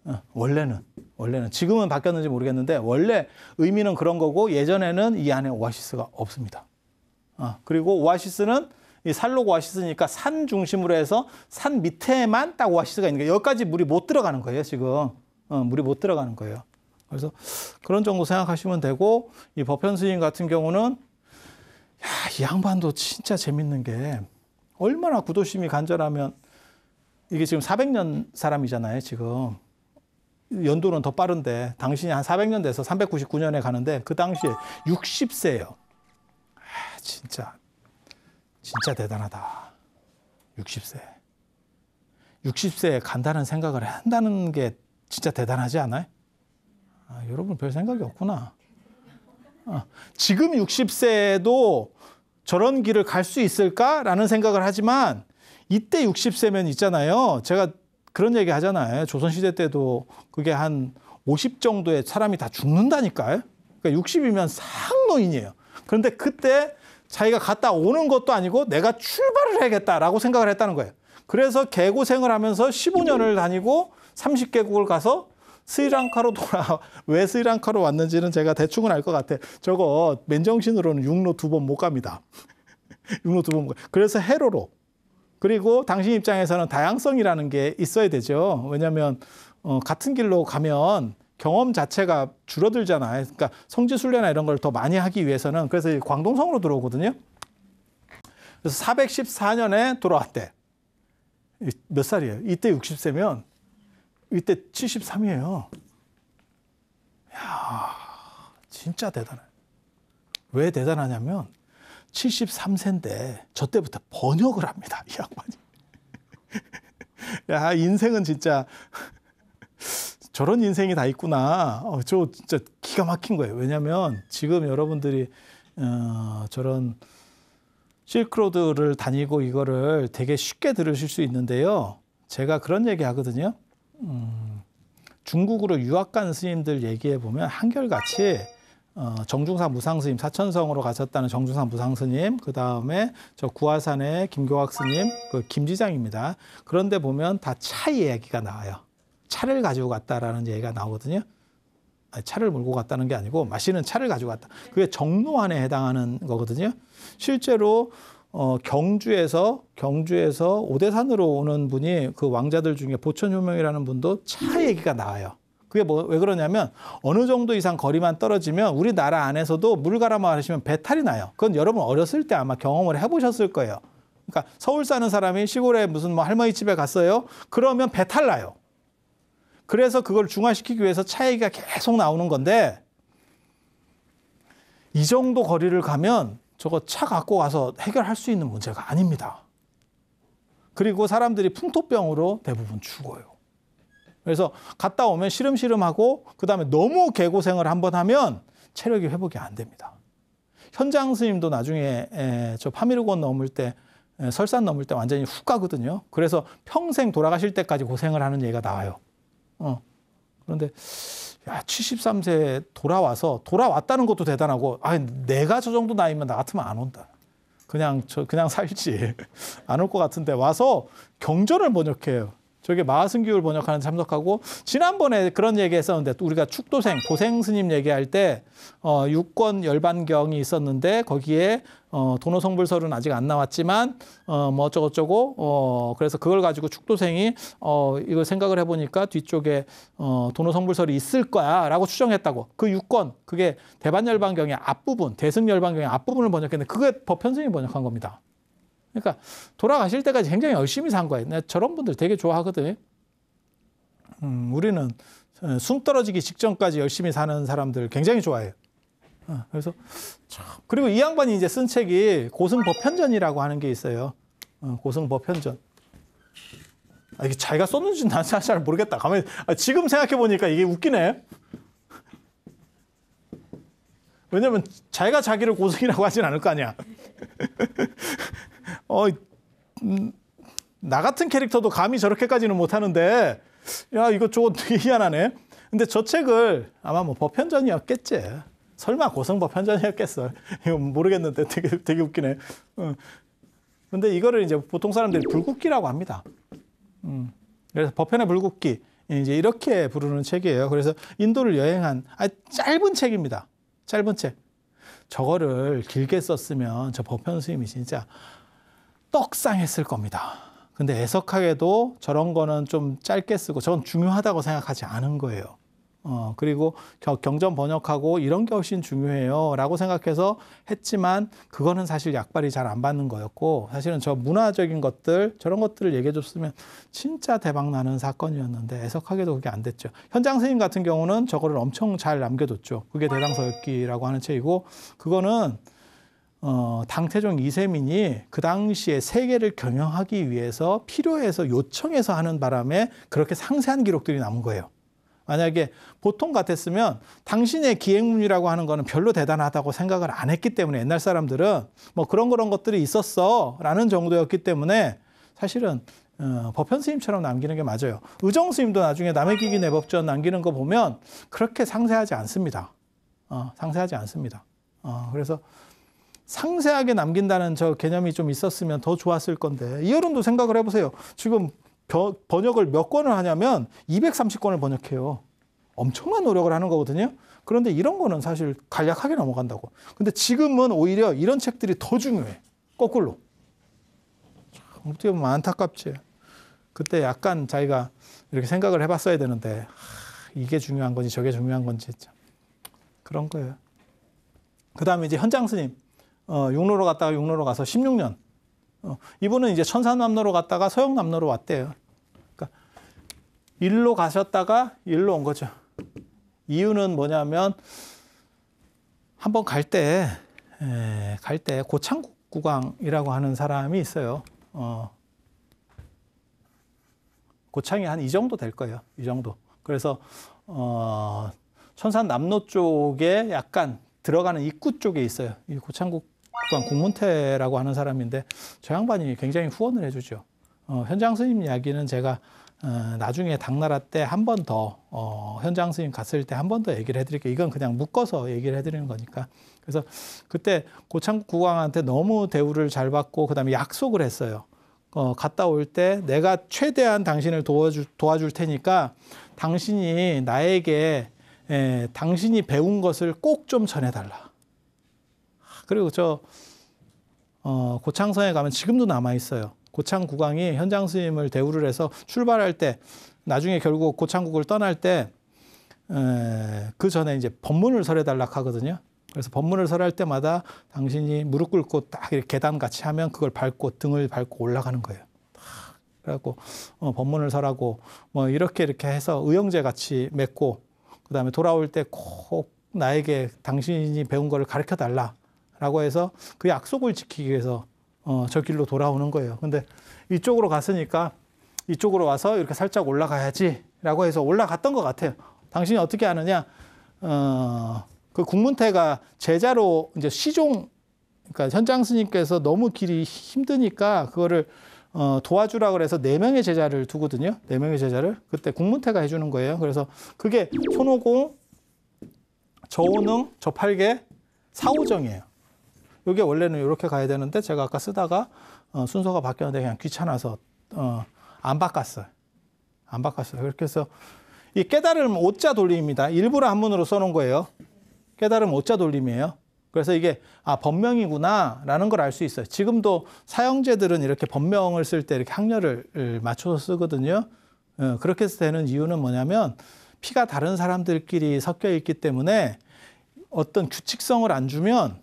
A: 어, 원래는 원래는 지금은 바뀌었는지 모르겠는데 원래 의미는 그런 거고 예전에는 이 안에 오아시스가 없습니다. 어, 그리고 오아시스는 이살록 오아시스니까 산 중심으로 해서 산 밑에만 딱 오아시스가 있는 거예요. 여기까지 물이 못 들어가는 거예요 지금 어, 물이 못 들어가는 거예요. 그래서 그런 정도 생각하시면 되고 이 법현 스님 같은 경우는 야, 이 양반도 진짜 재밌는 게 얼마나 구도심이 간절하면 이게 지금 400년 사람이잖아요, 지금. 연도는 더 빠른데 당신이 한 400년 돼서 399년에 가는데 그 당시에 60세예요. 아, 진짜 진짜 대단하다. 60세. 60세에 간다는 생각을 한다는 게 진짜 대단하지 않아요? 아, 여러분 별 생각이 없구나. 아, 지금 60세에도 저런 길을 갈 수 있을까라는 생각을 하지만 이때 60세면 있잖아요. 제가 그런 얘기 하잖아요. 조선시대 때도 그게 한 50 정도의 사람이 다 죽는다니까요. 그러니까 60이면 상노인이에요. 그런데 그때 자기가 갔다 오는 것도 아니고 내가 출발을 해야겠다라고 생각을 했다는 거예요. 그래서 개고생을 하면서 15년을 다니고 30개국을 가서 스리랑카로 돌아 왜 스리랑카로 왔는지는 제가 대충은 알 것 같아. 저거 맨정신으로는 육로 두 번 못 갑니다. 육로 두번 그래서 해로로. 그리고 당신 입장에서는 다양성이라는 게 있어야 되죠. 왜냐하면 어, 같은 길로 가면 경험 자체가 줄어들잖아요. 그러니까 성지 순례나 이런 걸 더 많이 하기 위해서는 그래서 광동성으로 들어오거든요. 그래서 414년에 돌아왔대. 몇 살이에요? 이때 60세면 이때 73이에요. 야, 진짜 대단해. 왜 대단하냐면 73세인데 저 때부터 번역을 합니다. 이 양반이. 야, 인생은 진짜 저런 인생이 다 있구나. 어, 저 진짜 기가 막힌 거예요. 왜냐면 지금 여러분들이 어, 저런 실크로드를 다니고 이거를 되게 쉽게 들으실 수 있는데요. 제가 그런 얘기 하거든요. 중국으로 유학 간 스님들 얘기해 보면 한결같이 어, 정중사 무상스님 사천성으로 가셨다는 정중사 무상스님 그 다음에 저 구화산의 김교학 스님 그 김지장입니다. 그런데 보면 다 차 얘기가 나와요. 차를 가지고 갔다라는 얘기가 나오거든요. 아니, 차를 몰고 갔다는 게 아니고 마시는 차를 가지고 갔다. 그게 정로 안에 해당하는 거거든요. 실제로 어, 경주에서 경주에서 오대산으로 오는 분이 그 왕자들 중에 보천효명이라는 분도 차 얘기가 나와요. 그게 뭐 왜 그러냐면 어느 정도 이상 거리만 떨어지면 우리나라 안에서도 물 갈아 마시면 르 배탈이 나요. 그건 여러분 어렸을 때 아마 경험을 해보셨을 거예요. 그러니까 서울 사는 사람이 시골에 무슨 뭐 할머니 집에 갔어요. 그러면 배탈 나요. 그래서 그걸 중화시키기 위해서 차 얘기가 계속 나오는 건데 이 정도 거리를 가면 저거 차 갖고 가서 해결할 수 있는 문제가 아닙니다. 그리고 사람들이 풍토병으로 대부분 죽어요. 그래서 갔다 오면 시름시름하고 그다음에 너무 개고생을 한번 하면 체력이 회복이 안 됩니다. 현장 스님도 나중에 저파미곤 넘을 때 설산 넘을 때 완전히 훅 가거든요. 그래서 평생 돌아가실 때까지 고생을 하는 얘기가 나와요. 어. 그런데 야, 7 3세 돌아와서 돌아왔다는 것도 대단하고 아, 내가 저 정도 나이면 나 같으면 안 온다. 그냥 저 그냥 살지 안 올 것 같은데 와서 경전을 번역해요. 저게 마하승규를 번역하는 참석하고 지난번에 그런 얘기했었는데 우리가 축도생 도생 스님 얘기할 때 어, 육권 열반경이 있었는데 거기에 어, 도노성불설은 아직 안 나왔지만 어, 뭐 어쩌고저쩌고 어, 그래서 그걸 가지고 축도생이 어, 이걸 생각을 해보니까 뒤쪽에 어, 도노성불설이 있을 거야라고 추정했다고 그 육권 그게 대반열반경의 앞부분 대승열반경의 앞부분을 번역했는데 그게 법현스이 번역한 겁니다. 그러니까 돌아가실 때까지 굉장히 열심히 산 거예요. 내가 저런 분들 되게 좋아하거든. 음, 우리는 숨 떨어지기 직전까지 열심히 사는 사람들 굉장히 좋아해요. 어, 그래서 참 그리고 이 양반이 이제 쓴 책이 고승법현전이라고 하는 게 있어요. 어, 고승법현전. 아, 이게 자기가 썼는지 난잘 모르겠다. 가만 아, 지금 생각해 보니까 이게 웃기네. 왜냐면 자기가 자기를 고승이라고 하진 않을 거 아니야. 어, 음, 나 같은 캐릭터도 감히 저렇게까지는 못하는데 야 이것저것 되게 희한하네. 근데 저 책을 아마 뭐 법현전이었겠지. 설마 고성 법현전이었겠어. 이거 모르겠는데 되게 되게 웃기네. 응. 어. 근데 이거를 이제 보통 사람들이 불국기라고 합니다. 음. 그래서 법현의 불국기 이제 이렇게 부르는 책이에요. 그래서 인도를 여행한 아 짧은 책입니다. 짧은 책. 저거를 길게 썼으면 저 법현 스님이 진짜 떡상했을 겁니다. 근데 애석하게도 저런 거는 좀 짧게 쓰고 저건 중요하다고 생각하지 않은 거예요. 어, 그리고 경전 번역하고 이런 게 훨씬 중요해요. 라고 생각해서 했지만 그거는 사실 약발이 잘 안 받는 거였고 사실은 저 문화적인 것들 저런 것들을 얘기해 줬으면 진짜 대박 나는 사건이었는데 애석하게도 그게 안 됐죠. 현장 스님 같은 경우는 저거를 엄청 잘 남겨뒀죠. 그게 대당서역기라고 하는 책이고 그거는 어, 당태종 이세민이 그 당시에 세계를 경영하기 위해서 필요해서 요청해서 하는 바람에 그렇게 상세한 기록들이 남은 거예요. 만약에 보통 같았으면 당신의 기행문이라고 하는 거는 별로 대단하다고 생각을 안 했기 때문에 옛날 사람들은 뭐 그런 그런 것들이 있었어 라는 정도였기 때문에 사실은 어, 법현 스님처럼 남기는 게 맞아요. 의정 스님도 나중에 남의 기기 내법전 남기는 거 보면 그렇게 상세하지 않습니다. 어, 상세하지 않습니다. 어, 그래서 상세하게 남긴다는 저 개념이 좀 있었으면 더 좋았을 건데 이 여론도 생각을 해보세요. 지금 번역을 몇 권을 하냐면 230권을 번역해요. 엄청난 노력을 하는 거거든요. 그런데 이런 거는 사실 간략하게 넘어간다고. 근데 지금은 오히려 이런 책들이 더 중요해. 거꾸로. 어떻게 보면 안타깝지. 그때 약간 자기가 이렇게 생각을 해봤어야 되는데 하, 이게 중요한 건지 저게 중요한 건지 참. 그런 거예요. 그 다음에 이제 현장 스님. 어, 육로로 갔다가 육로로 가서 16년. 어, 이분은 이제 천산남로로 갔다가 서영남로로 왔대요. 그러니까 일로 가셨다가 일로 온 거죠. 이유는 뭐냐면 한번 갈 때 갈때 예, 고창국 구이라고 하는 사람이 있어요. 어, 고창이 한 이 정도 될 거예요. 이 정도. 그래서 어, 천산 남로 쪽에 약간 들어가는 입구 쪽에 있어요. 이 고창국 국왕 국문태라고 하는 사람인데 저 양반이 굉장히 후원을 해주죠. 어, 현장 스님 이야기는 제가 어, 나중에 당나라 때 한 번더 어, 현장 스님 갔을 때 한 번 더 얘기를 해드릴게요. 이건 그냥 묶어서 얘기를 해드리는 거니까. 그래서 그때 고창국 국왕한테 너무 대우를 잘 받고 그다음에 약속을 했어요. 어, 갔다 올 때 내가 최대한 당신을 도와줄, 도와줄 테니까 당신이 나에게 에, 예, 당신이 배운 것을 꼭 좀 전해달라. 그리고 저 어, 고창성에 가면 지금도 남아 있어요. 고창 국왕이 현장 스님을 대우를 해서 출발할 때 나중에 결국 고창국을 떠날 때그 전에 이제 법문을 설해달라 하거든요. 그래서 법문을 설할 때마다 당신이 무릎 꿇고 딱 이렇게 계단 같이 하면 그걸 밟고 등을 밟고 올라가는 거예요. 그래갖고 어, 법문을 설하고 뭐 이렇게 이렇게 해서 의형제 같이 맺고 그 다음에 돌아올 때 꼭 나에게 당신이 배운 거를 가르쳐 달라. 라고 해서 그 약속을 지키기 위해서 어, 저 길로 돌아오는 거예요. 근데 이쪽으로 갔으니까 이쪽으로 와서 이렇게 살짝 올라가야지 라고 해서 올라갔던 것 같아요. 당신이 어떻게 아느냐? 어, 그 국문태가 제자로 이제 시종, 그러니까 현장 스님께서 너무 길이 힘드니까 그거를 어, 도와주라 그래서 네 명의 제자를 두거든요. 네 명의 제자를 그때 국문태가 해주는 거예요. 그래서 그게 손오공, 저오능, 저팔계, 사오정이에요. 이게 원래는 이렇게 가야 되는데 제가 아까 쓰다가 어, 순서가 바뀌었는데 그냥 귀찮아서 어, 안 바꿨어요. 안 바꿨어요. 그렇게 해서 이 깨달음 오자 돌림입니다. 일부러 한문으로 써놓은 거예요. 깨달음 오자 돌림이에요. 그래서 이게 아 법명이구나라는 걸 알 수 있어요. 지금도 사형제들은 이렇게 법명을 쓸 때 이렇게 항렬을 맞춰서 쓰거든요. 어, 그렇게 해서 되는 이유는 뭐냐면 피가 다른 사람들끼리 섞여 있기 때문에 어떤 규칙성을 안 주면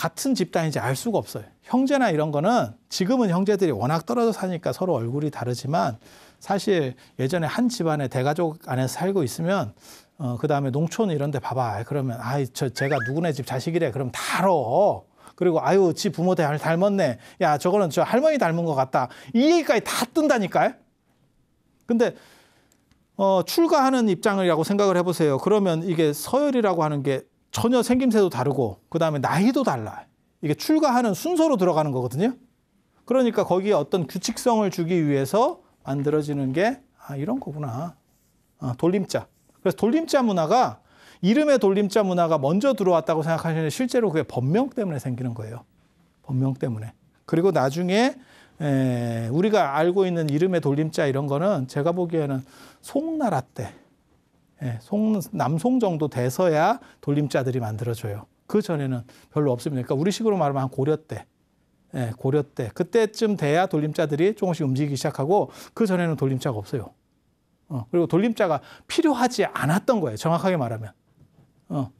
A: 같은 집단인지 알 수가 없어요. 형제나 이런 거는 지금은 형제들이 워낙 떨어져 사니까 서로 얼굴이 다르지만 사실 예전에 한집안에 대가족 안에서 살고 있으면 어, 그 다음에 농촌 이런 데 봐봐. 그러면, 아이, 저, 제가 누구네 집 자식이래. 그럼 다 알아. 그리고, 아유, 지 부모 잘 닮았네. 야, 저거는 저 할머니 닮은 것 같다. 이 얘기까지 다 뜬다니까요? 근데, 어, 출가하는 입장이라고 생각을 해보세요. 그러면 이게 서열이라고 하는 게 전혀 생김새도 다르고 그 다음에 나이도 달라. 이게 출가하는 순서로 들어가는 거거든요. 그러니까 거기에 어떤 규칙성을 주기 위해서 만들어지는 게 아, 이런 거구나. 아, 돌림자. 그래서 돌림자 문화가 이름의 돌림자 문화가 먼저 들어왔다고 생각하시는데 실제로 그게 법명 때문에 생기는 거예요. 법명 때문에. 그리고 나중에 에, 우리가 알고 있는 이름의 돌림자 이런 거는 제가 보기에는 송나라 때 예, 송, 남송 정도 돼서야 돌림자들이 만들어져요. 그 전에는 별로 없습니다. 그러니까 우리식으로 말하면 한 고려 때, 예, 고려 때 그때쯤 돼야 돌림자들이 조금씩 움직이기 시작하고 그 전에는 돌림자가 없어요. 어, 그리고 돌림자가 필요하지 않았던 거예요. 정확하게 말하면 어,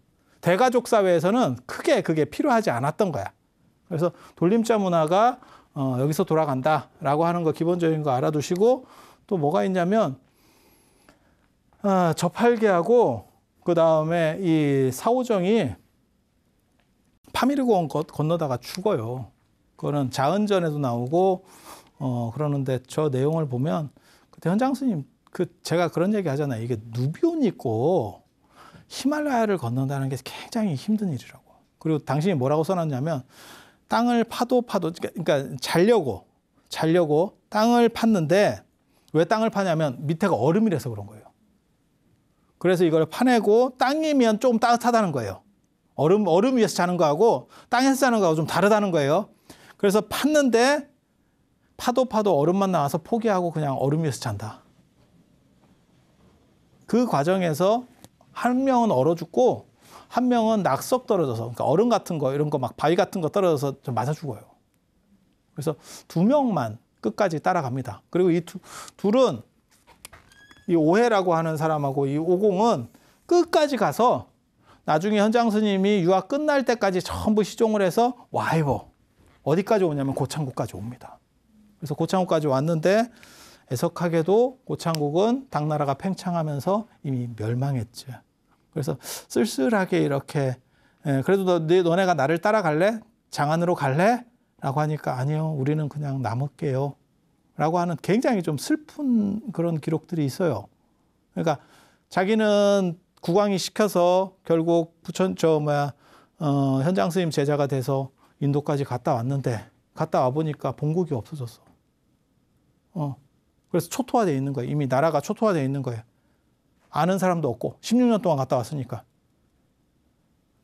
A: 대가족 사회에서는 크게 그게 필요하지 않았던 거야. 그래서 돌림자 문화가 어, 여기서 돌아간다라고 하는 거 기본적인 거 알아두시고 또 뭐가 있냐면 아, 저팔계하고 그 다음에 이 사오정이 파미르고 건너다가 죽어요. 그거는 자은전에도 나오고 어 그러는데 저 내용을 보면 그때 현장 스님 그 제가 그런 얘기 하잖아요. 이게 누비온 있고 히말라야를 건넌다는 게 굉장히 힘든 일이라고. 그리고 당신이 뭐라고 써놨냐면 땅을 파도 파도 그러니까 잘려고 잘려고 땅을 팠는데 왜 땅을 파냐면 밑에가 얼음이라서 그런 거예요. 그래서 이걸 파내고 땅이면 좀 따뜻하다는 거예요. 얼음, 얼음 위에서 자는 거하고 땅에서 자는 거하고 좀 다르다는 거예요. 그래서 팠는데 파도 파도 얼음만 나와서 포기하고 그냥 얼음 위에서 잔다. 그 과정에서 한 명은 얼어 죽고 한 명은 낙석 떨어져서 그러니까 얼음 같은 거 이런 거 막 바위 같은 거 떨어져서 좀 맞아 죽어요. 그래서 두 명만 끝까지 따라갑니다. 그리고 이 두, 둘은 이 오해라고 하는 사람하고 이 오공은 끝까지 가서 나중에 현장 스님이 유학 끝날 때까지 전부 시종을 해서 와이버 어디까지 오냐면 고창국까지 옵니다. 그래서 고창국까지 왔는데 애석하게도 고창국은 당나라가 팽창하면서 이미 멸망했죠 그래서 쓸쓸하게 이렇게 예, 그래도 너, 네 너네가 나를 따라갈래? 장안으로 갈래? 라고 하니까 아니요 우리는 그냥 남을게요 라고 하는 굉장히 좀 슬픈 그런 기록들이 있어요. 그러니까 자기는 국왕이 시켜서 결국 부천 저 뭐야 어, 현장 스님 제자가 돼서 인도까지 갔다 왔는데 갔다 와 보니까 본국이 없어졌어. 어. 그래서 초토화되어 있는 거예요. 이미 나라가 초토화되어 있는 거예요. 아는 사람도 없고 16년 동안 갔다 왔으니까.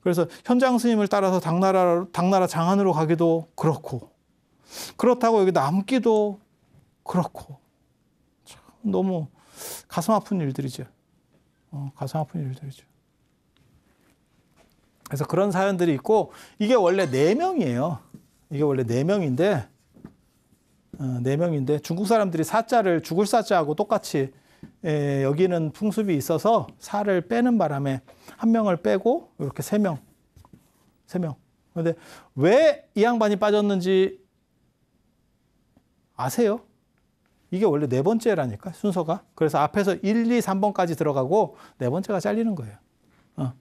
A: 그래서 현장 스님을 따라서 당나라 당나라 장안으로 가기도 그렇고 그렇다고 여기 남기도 그렇고 참 너무 가슴 아픈 일들이죠. 어, 가슴 아픈 일들이죠. 그래서 그런 사연들이 있고 이게 원래 네 명이에요. 이게 원래 네 명인데 어, 네 명인데 중국 사람들이 사자를 죽을 사자하고 똑같이 에, 여기는 풍습이 있어서 살을 빼는 바람에 한 명을 빼고 이렇게 세 명, 세 명. 근데 왜 이 양반이 빠졌는지 아세요? 이게 원래 네 번째라니까 순서가. 그래서 앞에서 1, 2, 3번까지 들어가고 네 번째가 잘리는 거예요. 어.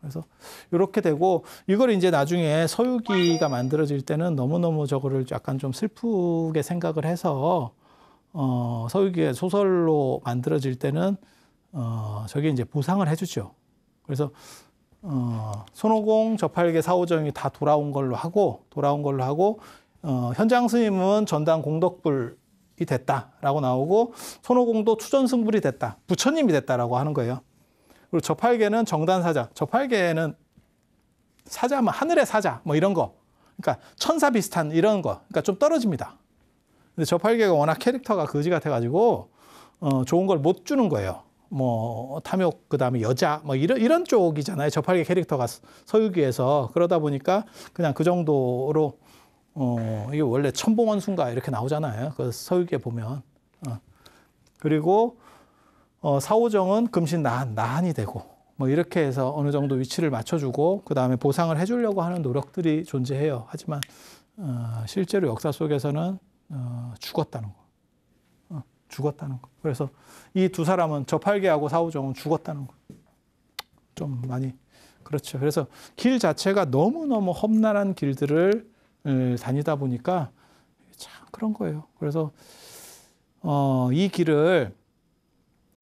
A: 그래서 이렇게 되고 이걸 이제 나중에 서유기가 만들어질 때는 너무너무 저거를 약간 좀 슬프게 생각을 해서 어, 서유기의 소설로 만들어질 때는 어, 저게 이제 보상을 해주죠. 그래서 어, 손오공, 저팔계, 사오정이 다 돌아온 걸로 하고 돌아온 걸로 하고 어, 현장 스님은 전당 공덕불 이 됐다라고 나오고 손오공도 추전승불이 됐다. 부처님이 됐다라고 하는 거예요. 그리고 저팔계는 정단사자. 저팔계는 사자, 뭐 하늘의 사자, 뭐 이런 거. 그러니까 천사 비슷한 이런 거. 그러니까 좀 떨어집니다. 근데 저팔계가 워낙 캐릭터가 거지 같아가지고 어, 좋은 걸 못 주는 거예요. 뭐 탐욕 그다음에 여자 뭐 이런 이런 쪽이잖아요 저팔계 캐릭터가 서유기에서 그러다 보니까 그냥 그 정도로 어, 이게 원래 천봉원순가 이렇게 나오잖아요. 그 서유기에 보면. 어. 그리고 어, 사오정은 금신 나한, 나한이 되고 뭐 이렇게 해서 어느 정도 위치를 맞춰주고 그 다음에 보상을 해주려고 하는 노력들이 존재해요. 하지만 어, 실제로 역사 속에서는 어, 죽었다는 거. 어, 죽었다는 거. 그래서 이 두 사람은 저팔계하고 사오정은 죽었다는 거. 좀 많이 그렇죠. 그래서 길 자체가 너무너무 험난한 길들을 예, 다니다 보니까 참 그런 거예요. 그래서 어, 이 길을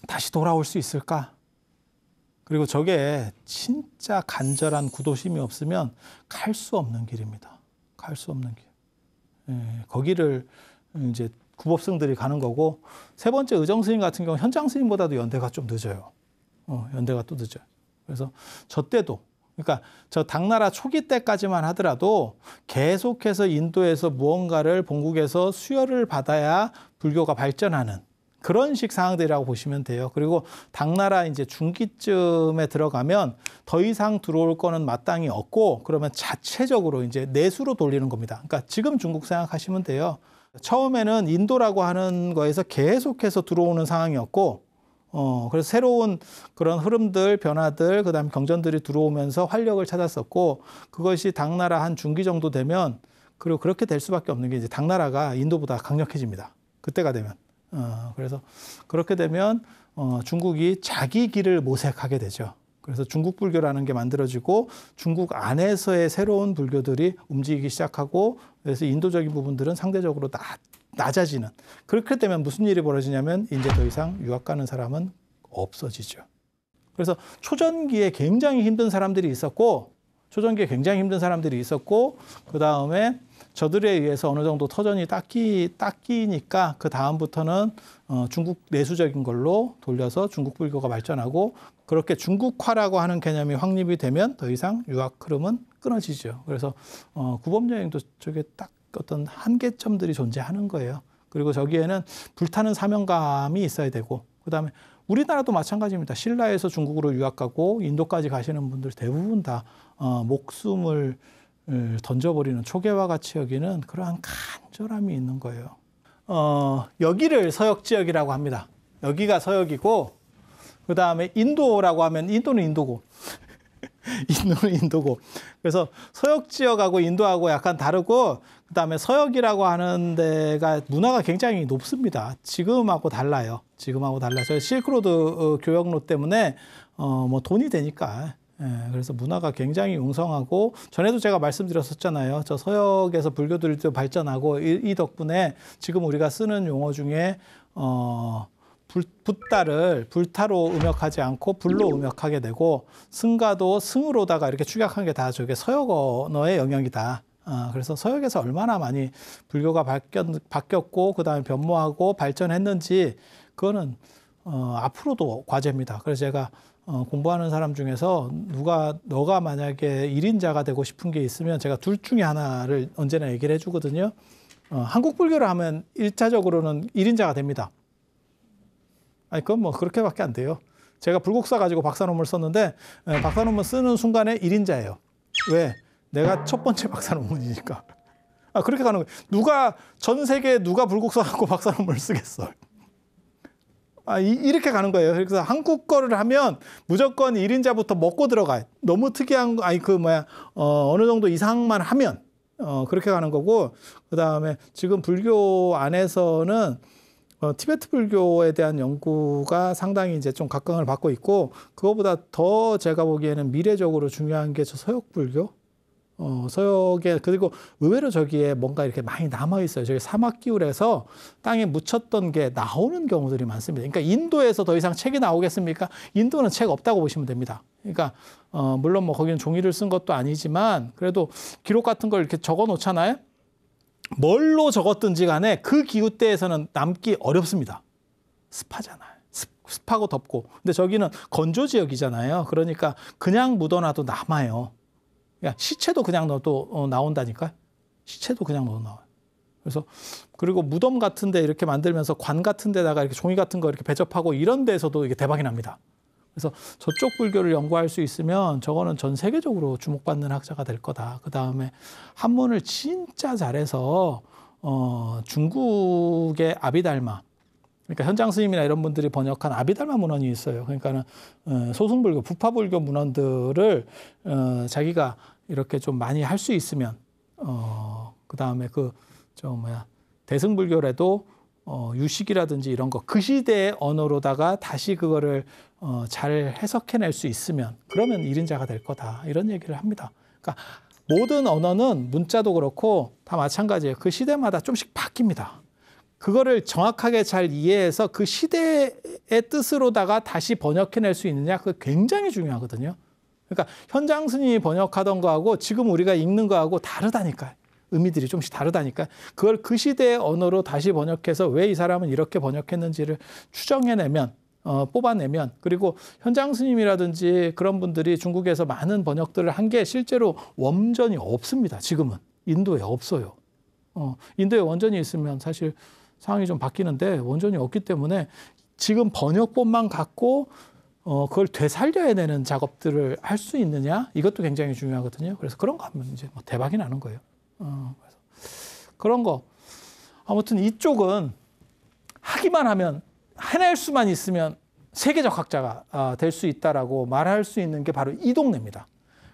A: 다시 돌아올 수 있을까? 그리고 저게 진짜 간절한 구도심이 없으면 갈 수 없는 길입니다. 갈 수 없는 길. 예, 거기를 이제 구법승들이 가는 거고 세 번째 의정스님 같은 경우 현장스님보다도 연대가 좀 늦어요. 어, 연대가 또 늦어요. 그래서 저 때도 그러니까 저 당나라 초기 때까지만 하더라도 계속해서 인도에서 무언가를 본국에서 수혈을 받아야 불교가 발전하는 그런 식 상황들이라고 보시면 돼요. 그리고 당나라 이제 중기쯤에 들어가면 더 이상 들어올 거는 마땅히 없고 그러면 자체적으로 이제 내수로 돌리는 겁니다. 그러니까 지금 중국 생각하시면 돼요. 처음에는 인도라고 하는 거에서 계속해서 들어오는 상황이었고 어, 그래서 새로운 그런 흐름들, 변화들, 그 다음에 경전들이 들어오면서 활력을 찾았었고, 그것이 당나라 한 중기 정도 되면, 그리고 그렇게 될 수밖에 없는 게 이제 당나라가 인도보다 강력해집니다. 그때가 되면. 어, 그래서 그렇게 되면, 어, 중국이 자기 길을 모색하게 되죠. 그래서 중국 불교라는 게 만들어지고 중국 안에서의 새로운 불교들이 움직이기 시작하고 그래서 인도적인 부분들은 상대적으로 낮, 낮아지는. 그렇게 되면 무슨 일이 벌어지냐면 이제 더 이상 유학 가는 사람은 없어지죠. 그래서 초전기에 굉장히 힘든 사람들이 있었고 초전기에 굉장히 힘든 사람들이 있었고 그 다음에 저들에 의해서 어느 정도 터전이 닦이 닦이니까 그 다음부터는 어, 중국 내수적인 걸로 돌려서 중국 불교가 발전하고 그렇게 중국화라고 하는 개념이 확립이 되면 더 이상 유학 흐름은 끊어지죠. 그래서 어, 구범 여행도 저게 딱 어떤 한계점들이 존재하는 거예요. 그리고 저기에는 불타는 사명감이 있어야 되고 그다음에 우리나라도 마찬가지입니다. 신라에서 중국으로 유학 가고 인도까지 가시는 분들 대부분 다 어, 목숨을 어, 던져버리는 초계와 같이 여기는 그러한 간절함이 있는 거예요. 어, 여기를 서역 지역이라고 합니다. 여기가 서역이고 그 다음에 인도라고 하면 인도는 인도고 인도는 인도고 그래서 서역 지역하고 인도하고 약간 다르고 그다음에 서역이라고 하는 데가 문화가 굉장히 높습니다. 지금하고 달라요. 지금하고 달라서 실크로드 어, 교역로 때문에 어뭐 돈이 되니까 예, 그래서 문화가 굉장히 융성하고 전에도 제가 말씀드렸었잖아요. 저 서역에서 불교들도 발전하고 이, 이 덕분에 지금 우리가 쓰는 용어 중에 어 불, 붓다를 불타로 음역하지 않고 불로 음역하게 되고 승가도 승으로다가 이렇게 축약한 게 다 저게 서역 어의 영역이다. 아, 그래서 서역에서 얼마나 많이 불교가 바뀌었, 바뀌었고 그다음에 변모하고 발전했는지 그거는 어, 앞으로도 과제입니다. 그래서 제가 어, 공부하는 사람 중에서 누가 너가 만약에 일인자가 되고 싶은 게 있으면 제가 둘 중에 하나를 언제나 얘기를 해주거든요. 어, 한국 불교를 하면 일차적으로는일인자가 됩니다. 아니 그건 뭐 그렇게밖에 안 돼요. 제가 불국사 가지고 박사논문을 썼는데 예, 박사논문 쓰는 순간에 일인자예요 왜? 내가 첫 번째 박사 논문이니까. 아, 그렇게 가는 거예요. 누가, 전 세계에 누가 불국사 갖고 박사 논문을 쓰겠어. 아, 이, 렇게 가는 거예요. 그래서 한국 거를 하면 무조건 1인자부터 먹고 들어가. 너무 특이한 아니, 그 뭐야, 어, 어느 정도 이상만 하면, 어, 그렇게 가는 거고, 그 다음에 지금 불교 안에서는 어, 티베트 불교에 대한 연구가 상당히 이제 좀 각광을 받고 있고, 그거보다 더 제가 보기에는 미래적으로 중요한 게 저 서역 불교. 어, 서역에 그리고 의외로 저기에 뭔가 이렇게 많이 남아 있어요. 저기 사막 기울에서 땅에 묻혔던 게 나오는 경우들이 많습니다. 그러니까 인도에서 더 이상 책이 나오겠습니까? 인도는 책 없다고 보시면 됩니다. 그러니까 어, 물론 뭐 거기는 종이를 쓴 것도 아니지만 그래도 기록 같은 걸 이렇게 적어 놓잖아요. 뭘로 적었든지 간에 그 기후 때에서는 남기 어렵습니다. 습하잖아요. 습, 습하고 덥고. 근데 저기는 건조 지역이잖아요. 그러니까 그냥 묻어놔도 남아요. 야, 시체도 그냥 넣어도 어, 나온다니까. 시체도 그냥 넣어 나와 그래서 그리고 무덤 같은 데 이렇게 만들면서 관 같은 데다가 이렇게 종이 같은 거 이렇게 배접하고 이런 데에서도 이게 대박이 납니다. 그래서 저쪽 불교를 연구할 수 있으면 저거는 전 세계적으로 주목받는 학자가 될 거다. 그 다음에 한문을 진짜 잘해서 어, 중국의 아비달마 그러니까 현장 스님이나 이런 분들이 번역한 아비달마 문헌이 있어요. 그러니까는 어, 소승불교, 부파불교 문헌들을 어, 자기가 이렇게 좀 많이 할 수 있으면 어, 그다음에 그 저 뭐야 대승불교라도 어, 유식이라든지 이런 거 그 시대의 언어로다가 다시 그거를 어, 잘 해석해낼 수 있으면 그러면 일인자가 될 거다 이런 얘기를 합니다. 그러니까 모든 언어는 문자도 그렇고 다 마찬가지예요. 그 시대마다 좀씩 바뀝니다. 그거를 정확하게 잘 이해해서 그 시대의 뜻으로다가 다시 번역해낼 수 있느냐 그게 굉장히 중요하거든요. 그러니까 현장 스님이 번역하던 거하고 지금 우리가 읽는 거하고 다르다니까요. 의미들이 좀씩 다르다니까 그걸 그 시대의 언어로 다시 번역해서 왜 이 사람은 이렇게 번역했는지를 추정해내면 어, 뽑아내면 그리고 현장 스님이라든지 그런 분들이 중국에서 많은 번역들을 한 게 실제로 원전이 없습니다. 지금은 인도에 없어요. 어, 인도에 원전이 있으면 사실 상황이 좀 바뀌는데 원전이 없기 때문에 지금 번역본만 갖고 어, 그걸 되살려야 되는 작업들을 할 수 있느냐 이것도 굉장히 중요하거든요. 그래서 그런 거 하면 이제 뭐 대박이 나는 거예요. 어, 그래서 그런 거 아무튼 이쪽은 하기만 하면 해낼 수만 있으면 세계적 학자가 아, 될 수 있다라고 말할 수 있는 게 바로 이 동네입니다.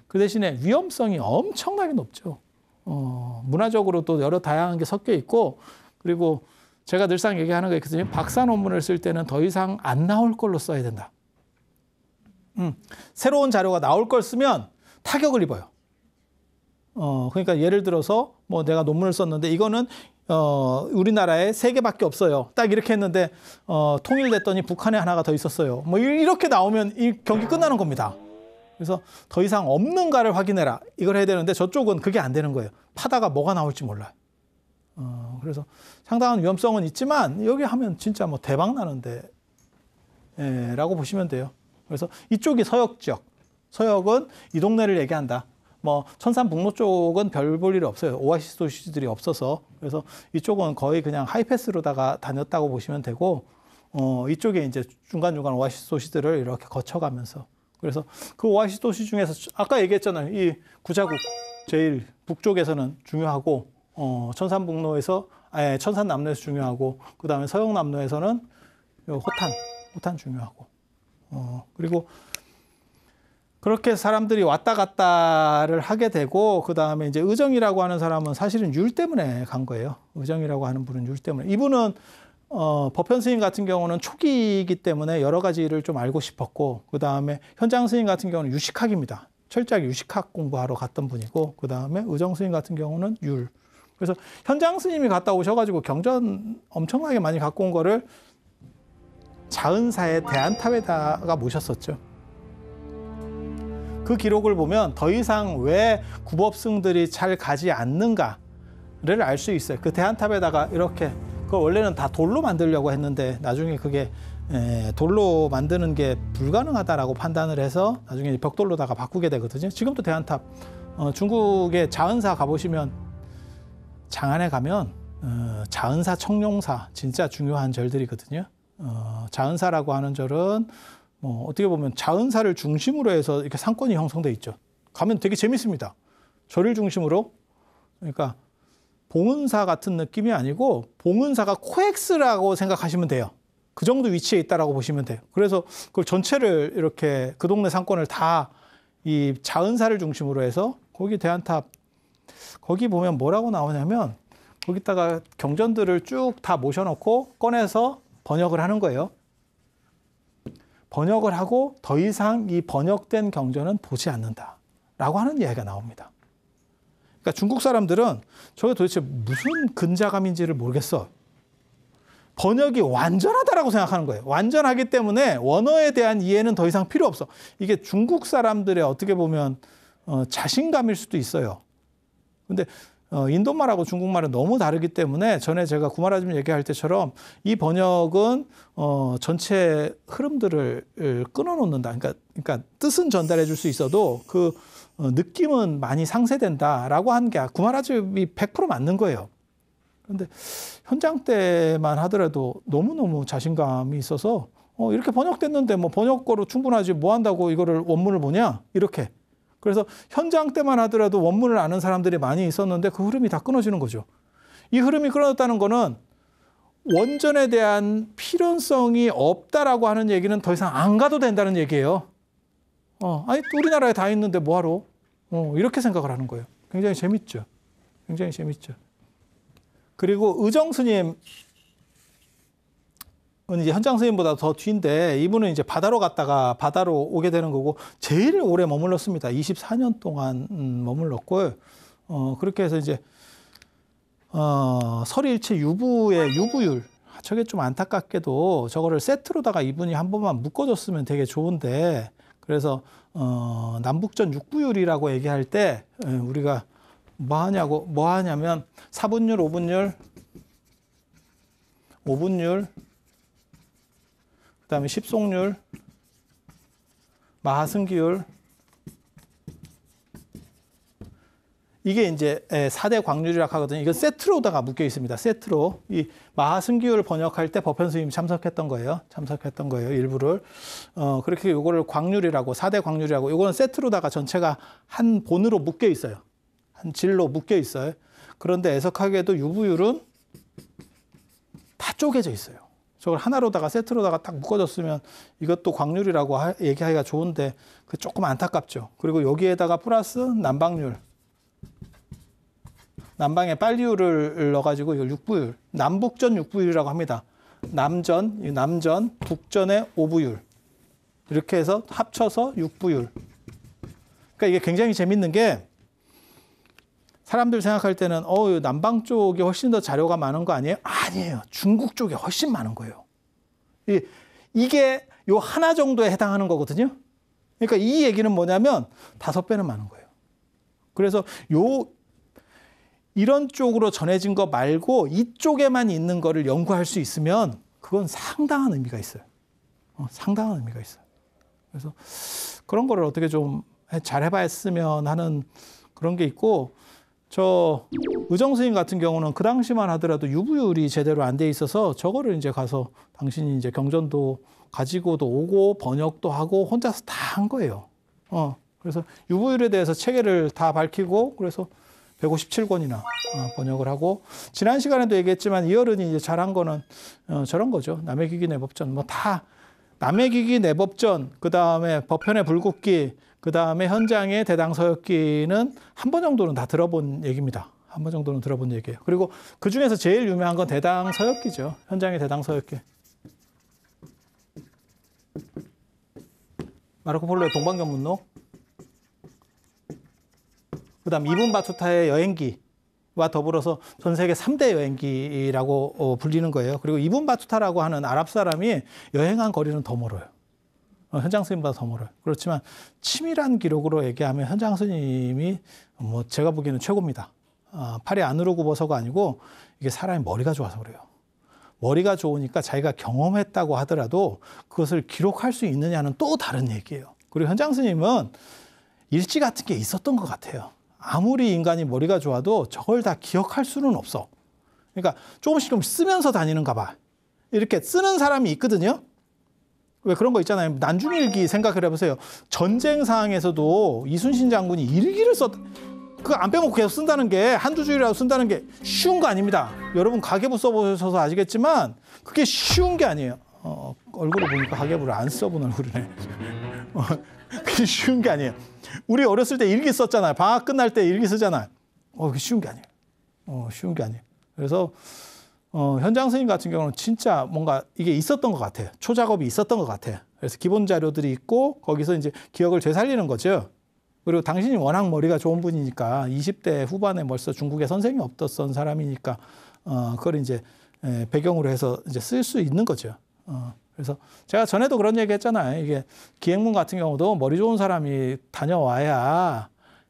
A: 그 대신에 위험성이 엄청나게 높죠. 어, 문화적으로도 여러 다양한 게 섞여 있고 그리고 제가 늘상 얘기하는 거 있거든요. 박사 논문을 쓸 때는 더 이상 안 나올 걸로 써야 된다. 음, 새로운 자료가 나올 걸 쓰면 타격을 입어요. 어, 그러니까 예를 들어서 뭐 내가 논문을 썼는데 이거는 어, 우리나라에 세 개밖에 없어요. 딱 이렇게 했는데 어, 통일됐더니 북한에 하나가 더 있었어요. 뭐 이렇게 나오면 이 경기 끝나는 겁니다. 그래서 더 이상 없는가를 확인해라. 이걸 해야 되는데 저쪽은 그게 안 되는 거예요. 파다가 뭐가 나올지 몰라요. 어, 그래서 상당한 위험성은 있지만 여기 하면 진짜 뭐 대박 나는데 예, 라고 보시면 돼요. 그래서 이쪽이 서역 지역. 서역은 이 동네를 얘기한다. 뭐 천산 북로 쪽은 별 볼 일이 없어요. 오아시스 도시들이 없어서 그래서 이쪽은 거의 그냥 하이패스로다가 다녔다고 보시면 되고 어 이쪽에 이제 중간 중간 오아시스 도시들을 이렇게 거쳐가면서 그래서 그 오아시스 도시 중에서 아까 얘기했잖아요. 이 구자국 제일 북쪽에서는 중요하고 어 천산 북로에서 아예 천산 남로에서 중요하고 그 다음에 서역 남로에서는 호탄 호탄 중요하고. 어, 그리고 그렇게 사람들이 왔다 갔다를 하게 되고 그 다음에 이제 의정이라고 하는 사람은 사실은 율 때문에 간 거예요. 의정이라고 하는 분은 율 때문에 이분은 어, 법현 스님 같은 경우는 초기이기 때문에 여러 가지를 좀 알고 싶었고 그 다음에 현장 스님 같은 경우는 유식학입니다. 철저하게 유식학 공부하러 갔던 분이고 그 다음에 의정 스님 같은 경우는 율. 그래서 현장 스님이 갔다 오셔가지고 경전 엄청나게 많이 갖고 온 거를 자은사의 대한타베다가 모셨었죠. 그 기록을 보면 더 이상 왜 구법승들이 잘 가지 않는가를 알 수 있어요. 그 대한탑에다가 이렇게 그 원래는 다 돌로 만들려고 했는데 나중에 그게 에, 돌로 만드는 게 불가능하다라고 판단을 해서 나중에 벽돌로다가 바꾸게 되거든요. 지금도 대한탑 어, 중국의 자은사 가보시면 장안에 가면 어, 자은사 청룡사 진짜 중요한 절들이거든요. 어, 자은사라고 하는 절은 뭐 어떻게 보면 자은사를 중심으로 해서 이렇게 상권이 형성돼 있죠. 가면 되게 재밌습니다. 절을 중심으로 그러니까 봉은사 같은 느낌이 아니고 봉은사가 코엑스라고 생각하시면 돼요. 그 정도 위치에 있다라고 보시면 돼요. 그래서 그걸 전체를 이렇게 그 동네 상권을 다 이 자은사를 중심으로 해서 거기 대한탑 거기 보면 뭐라고 나오냐면 거기다가 경전들을 쭉 다 모셔놓고 꺼내서 번역을 하는 거예요. 번역을 하고 더 이상 이 번역된 경전은 보지 않는다. 라고 하는 이야기가 나옵니다. 그러니까 중국 사람들은 저게 도대체 무슨 근자감인지를 모르겠어. 번역이 완전하다라고 생각하는 거예요. 완전하기 때문에 원어에 대한 이해는 더 이상 필요 없어. 이게 중국 사람들의 어떻게 보면 어, 자신감일 수도 있어요. 근데 어, 인도말하고 중국말은 너무 다르기 때문에 전에 제가 구마라즘 얘기할 때처럼 이 번역은 어, 전체 흐름들을 끊어놓는다. 그러니까, 그러니까 뜻은 전달해 줄 수 있어도 그 어, 느낌은 많이 상쇄된다라고 한 게 구마라즘이 100% 맞는 거예요. 그런데 현장 때만 하더라도 너무너무 자신감이 있어서 어, 이렇게 번역됐는데 뭐 번역거로 충분하지 뭐 한다고 이거를 원문을 보냐? 이렇게 그래서 현장 때만 하더라도 원문을 아는 사람들이 많이 있었는데 그 흐름이 다 끊어지는 거죠. 이 흐름이 끊어졌다는 거는 원전에 대한 필연성이 없다라고 하는 얘기는 더 이상 안 가도 된다는 얘기예요. 어, 아니 우리나라에 다 있는데 뭐하러? 어, 이렇게 생각을 하는 거예요. 굉장히 재밌죠. 굉장히 재밌죠. 그리고 의정 스님 이제 현장 선생님보다 더 뒤인데 이분은 이제 바다로 갔다가 바다로 오게 되는 거고 제일 오래 머물렀습니다. 24년 동안 음, 머물렀고 어 그렇게 해서 이제 어 서리일체 유부의 유부율 아, 저게 좀 안타깝게도 저거를 세트로다가 이분이 한 번만 묶어줬으면 되게 좋은데 그래서 어 남북전 육부율이라고 얘기할 때 예, 우리가 뭐 하냐고 뭐 하냐면 4분율5분율5분율 그 다음에 십속률, 마하승기율, 이게 이제 4대 예, 광률이라고 하거든요. 이건 세트로다가 묶여 있습니다. 세트로. 이 마하승기율 을 번역할 때 법현 스님이 참석했던 거예요. 참석했던 거예요. 일부를. 어, 그렇게 요거를 광률이라고, 4대 광률이라고. 요거는 세트로다가 전체가 한 본으로 묶여 있어요. 한 질로 묶여 있어요. 그런데 애석하게도 유부율은 다 쪼개져 있어요. 저걸 하나로다가 세트로다가 딱 묶어줬으면 이것도 광률이라고 하, 얘기하기가 좋은데 그 조금 안타깝죠. 그리고 여기에다가 플러스 난방률. 난방에 빨리율을 넣어가지고 이걸 육부율. 남북전 육부율이라고 합니다. 남전, 남전, 북전의 오부율. 이렇게 해서 합쳐서 육부율. 그러니까 이게 굉장히 재밌는 게 사람들 생각할 때는 어 남방 쪽이 훨씬 더 자료가 많은 거 아니에요? 아니에요. 중국 쪽이 훨씬 많은 거예요. 이, 이게 요 하나 정도에 해당하는 거거든요. 그러니까 이 얘기는 뭐냐면 다섯 배는 많은 거예요. 그래서 요 이런 쪽으로 전해진 거 말고 이쪽에만 있는 거를 연구할 수 있으면 그건 상당한 의미가 있어요. 어, 상당한 의미가 있어요. 그래서 그런 거를 어떻게 좀 잘 해봤으면 하는 그런 게 있고 저 의정 선생님 같은 경우는 그 당시만 하더라도 유부율이 제대로 안 돼 있어서 저거를 이제 가서 당신이 이제 경전도 가지고도 오고 번역도 하고 혼자서 다 한 거예요. 어. 그래서 유부율에 대해서 체계를 다 밝히고 그래서 157권이나 어, 번역을 하고 지난 시간에도 얘기했지만 이어른이 이제 잘한 거는 어, 저런 거죠. 남의 기기 내법전 뭐 다 남의 기기 내법전 그다음에 법현의 불국기 그 다음에 현장의 대당 서역기는 한 번 정도는 다 들어본 얘기입니다. 한 번 정도는 들어본 얘기예요. 그리고 그 중에서 제일 유명한 건 대당 서역기죠. 현장의 대당 서역기. 마르코 폴로의 동방견문로. 그 다음 이분 바투타의 여행기. 와 더불어서 전 세계 삼대 여행기라고 어, 불리는 거예요. 그리고 이분 바투타라고 하는 아랍 사람이 여행한 거리는 더 멀어요. 어, 현장 스님보다 더 멀어요. 그렇지만 치밀한 기록으로 얘기하면 현장 스님이 뭐 제가 보기에는 최고입니다. 아, 팔이 안으로 굽어서가 아니고 이게 사람이 머리가 좋아서 그래요. 머리가 좋으니까 자기가 경험했다고 하더라도 그것을 기록할 수 있느냐는 또 다른 얘기예요. 그리고 현장 스님은 일지 같은 게 있었던 것 같아요. 아무리 인간이 머리가 좋아도 저걸 다 기억할 수는 없어. 그러니까 조금씩 좀 쓰면서 다니는가 봐. 이렇게 쓰는 사람이 있거든요. 왜 그런 거 있잖아요. 난중일기 생각을 해보세요. 전쟁 상황에서도 이순신 장군이 일기를 썼. 그안 빼먹고 계속 쓴다는 게 한두 줄이라도 쓴다는 게 쉬운 거 아닙니다. 여러분 가계부 써보셔서 아시겠지만 그게 쉬운 게 아니에요. 어, 얼굴을 보니까 가계부를 안 써본 얼굴이네. 어, 그게 쉬운 게 아니에요. 우리 어렸을 때 일기 썼잖아요. 방학 끝날 때 일기 쓰잖아요. 어, 그게 쉬운 게 아니에요. 어, 쉬운 게 아니에요. 그래서 어, 현장 선생님 같은 경우는 진짜 뭔가 이게 있었던 것 같아. 요 초작업이 있었던 것 같아. 요 그래서 기본 자료들이 있고 거기서 이제 기억을 되살리는 거죠. 그리고 당신이 워낙 머리가 좋은 분이니까 20대 후반에 벌써 중국에 선생이 없었던 사람이니까 어, 그걸 이제 에, 예, 배경으로 해서 이제 쓸 수 있는 거죠. 어, 그래서 제가 전에도 그런 얘기 했잖아요. 이게 기행문 같은 경우도 머리 좋은 사람이 다녀와야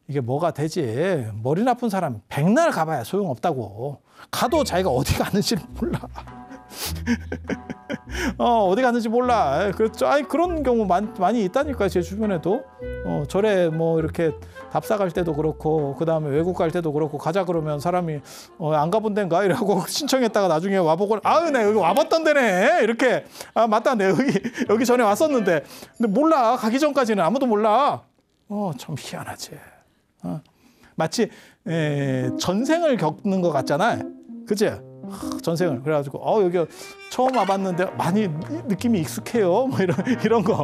A: 이게 뭐가 되지. 머리 나쁜 사람 백날 가봐야 소용없다고. 가도 자기가 어디 가는지 몰라. 어, 어디 갔는지 몰라. 그렇죠. 아니, 그런 경우 많, 많이 있다니까, 제 주변에도. 어, 절에 뭐 이렇게 답사 갈 때도 그렇고, 그 다음에 외국 갈 때도 그렇고, 가자 그러면 사람이, 어, 안 가본 데인가? 이라고 신청했다가 나중에 와보고, 아유, 나 여기 와봤던 데네. 이렇게. 아, 맞다. 내 네, 여기, 여기 전에 왔었는데. 근데 몰라. 가기 전까지는 아무도 몰라. 어, 참 희한하지. 어. 마치 에, 예, 전생을 겪는 것 같잖아요. 그치? 전생을 그래가지고 어 여기 처음 와봤는데 많이 느낌이 익숙해요 뭐 이런 이런 거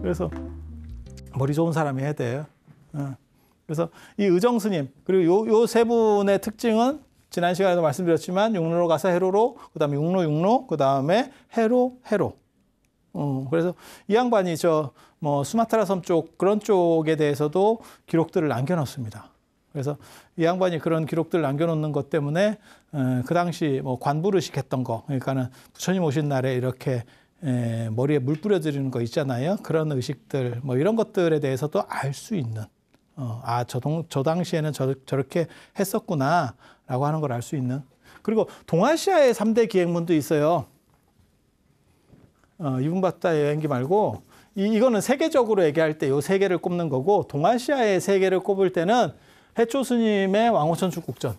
A: 그래서 머리 좋은 사람이 해야 돼요 어. 그래서 이 의정 스님 그리고 요요세 분의 특징은 지난 시간에도 말씀드렸지만 육로로 가서 해로로 그다음에 육로 육로 그다음에 해로 해로 어. 그래서 이 양반이 저 뭐 수마트라 섬 쪽 그런 쪽에 대해서도 기록들을 남겨놨습니다. 그래서 이 양반이 그런 기록들을 남겨놓는 것 때문에 에, 어, 그 당시 뭐 관부르식 했던 거 그러니까는 부처님 오신 날에 이렇게 에, 머리에 물 뿌려드리는 거 있잖아요. 그런 의식들 뭐 이런 것들에 대해서도 알 수 있는 어, 아저 저 당시에는 저, 저렇게 했었구나라고 하는 걸 알 수 있는 그리고 동아시아의 삼대 기행문도 있어요. 어, 이분바타 여행기 말고 이, 이거는 세계적으로 얘기할 때요세 개를 꼽는 거고 동아시아의 세 개를 꼽을 때는 해초 스님의 왕호천 축국전.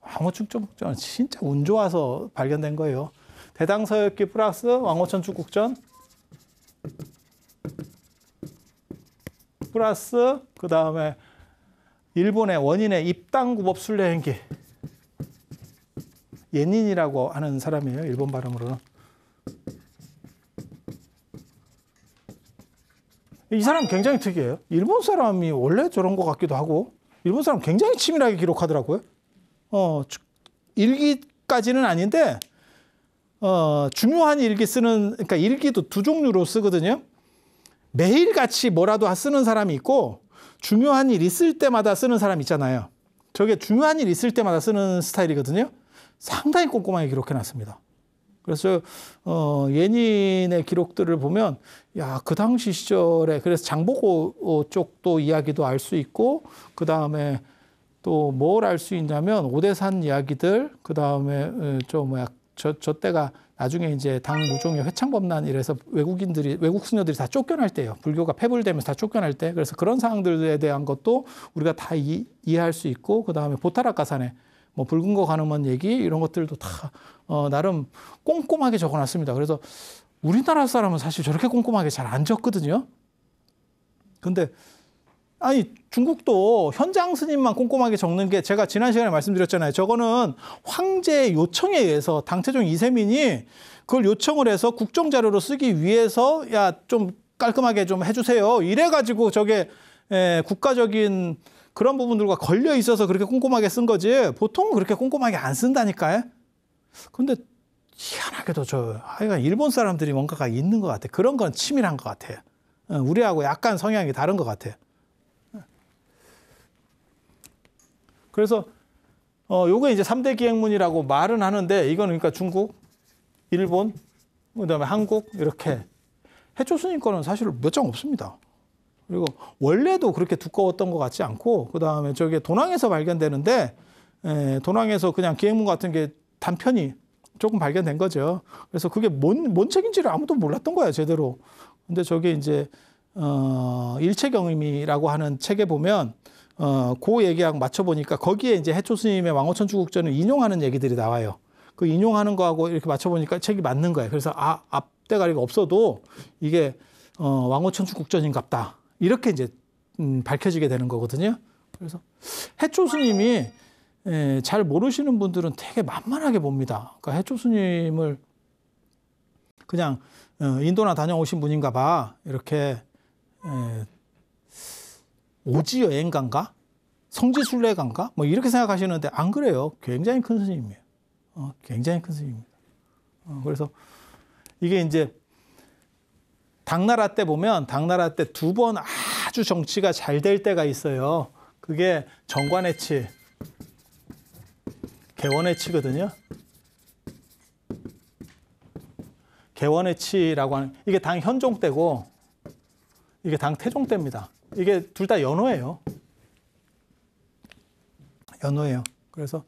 A: 왕호천 축국전 진짜 운 좋아서 발견된 거예요. 대당서역기 플러스 왕호천 축국전 플러스 그 다음에 일본의 원인의 입당구법 순례행기 예닌이라고 하는 사람이에요. 일본 발음으로는. 이 사람 굉장히 특이해요. 일본 사람이 원래 저런 것 같기도 하고 일본 사람 굉장히 치밀하게 기록하더라고요. 어, 일기까지는 아닌데 어, 중요한 일기 쓰는 그러니까 일기도 두 종류로 쓰거든요. 매일 같이 뭐라도 쓰는 사람이 있고 중요한 일 있을 때마다 쓰는 사람 있잖아요. 저게 중요한 일 있을 때마다 쓰는 스타일이거든요. 상당히 꼼꼼하게 기록해 놨습니다. 그래서 어 예닌의 기록들을 보면 야 그 당시 시절에 그래서 장보고 어, 쪽도 이야기도 알 수 있고 그 다음에 또 뭘 알 수 있냐면 오대산 이야기들 그 다음에 어, 저 뭐야 저, 저 때가 나중에 이제 당 무종의 회창법난 이래서 외국인들이 외국 수녀들이 다 쫓겨날 때예요. 불교가 폐불되면서 다 쫓겨날 때. 그래서 그런 상황들에 대한 것도 우리가 다 이, 해할수 있고 그 다음에 보타락가산에 뭐 붉은 거 가늠한 얘기 이런 것들도 다 어, 나름 꼼꼼하게 적어놨습니다. 그래서 우리나라 사람은 사실 저렇게 꼼꼼하게 잘 안 적거든요. 근데 아니 중국도 현장 스님만 꼼꼼하게 적는 게 제가 지난 시간에 말씀드렸잖아요. 저거는 황제의 요청에 의해서 당태종 이세민이 그걸 요청을 해서 국정 자료로 쓰기 위해서 야 좀 깔끔하게 좀 해주세요. 이래가지고 저게 에, 국가적인 그런 부분들과 걸려 있어서 그렇게 꼼꼼하게 쓴 거지 보통 은 그렇게 꼼꼼하게 안 쓴다니까. 요 근데 희한하게도 저 하여간 일본 사람들이 뭔가가 있는 것 같아. 그런 건 치밀한 것 같아. 요 어, 우리하고 약간 성향이 다른 것 같아. 요 그래서 어 요게 이제 삼대 기행문이라고 말은 하는데 이건 그러니까 중국, 일본, 그다음에 한국 이렇게 해초스님 거는 사실 몇 장 없습니다. 그리고 원래도 그렇게 두꺼웠던 것 같지 않고 그 다음에 저게 도낭에서 발견되는데 에, 예, 도낭에서 그냥 기행문 같은 게 단편이 조금 발견된 거죠. 그래서 그게 뭔, 뭔 책인지를 아무도 몰랐던 거야 제대로. 근데 저게 이제 어, 일체경임이라고 하는 책에 보면 어, 그 얘기하고 맞춰보니까 거기에 이제 해초 스님의 왕호천주국전을 인용하는 얘기들이 나와요. 그 인용하는 거하고 이렇게 맞춰보니까 책이 맞는 거예요. 그래서 아 앞대가리가 없어도 이게 어, 왕호천주국전인갑다. 이렇게 이제 음, 밝혀지게 되는 거거든요. 그래서 해초스님이 예, 잘 모르시는 분들은 되게 만만하게 봅니다. 그러니까 해초스님을 그냥 어, 인도나 다녀오신 분인가 봐 이렇게 예, 오지 여행 간가 성지순례 간가 뭐 이렇게 생각하시는데 안 그래요. 굉장히 큰 스님이에요. 어, 굉장히 큰 스님입니다. 어, 그래서 이게 이제 당나라 때 보면 당나라 때 두 번 아주 정치가 잘 될 때가 있어요. 그게 정관의 치, 개원의 치거든요. 개원의 치라고 하는 이게 당 현종 때고 이게 당 태종 때입니다. 이게 둘 다 연호예요. 연호예요. 그래서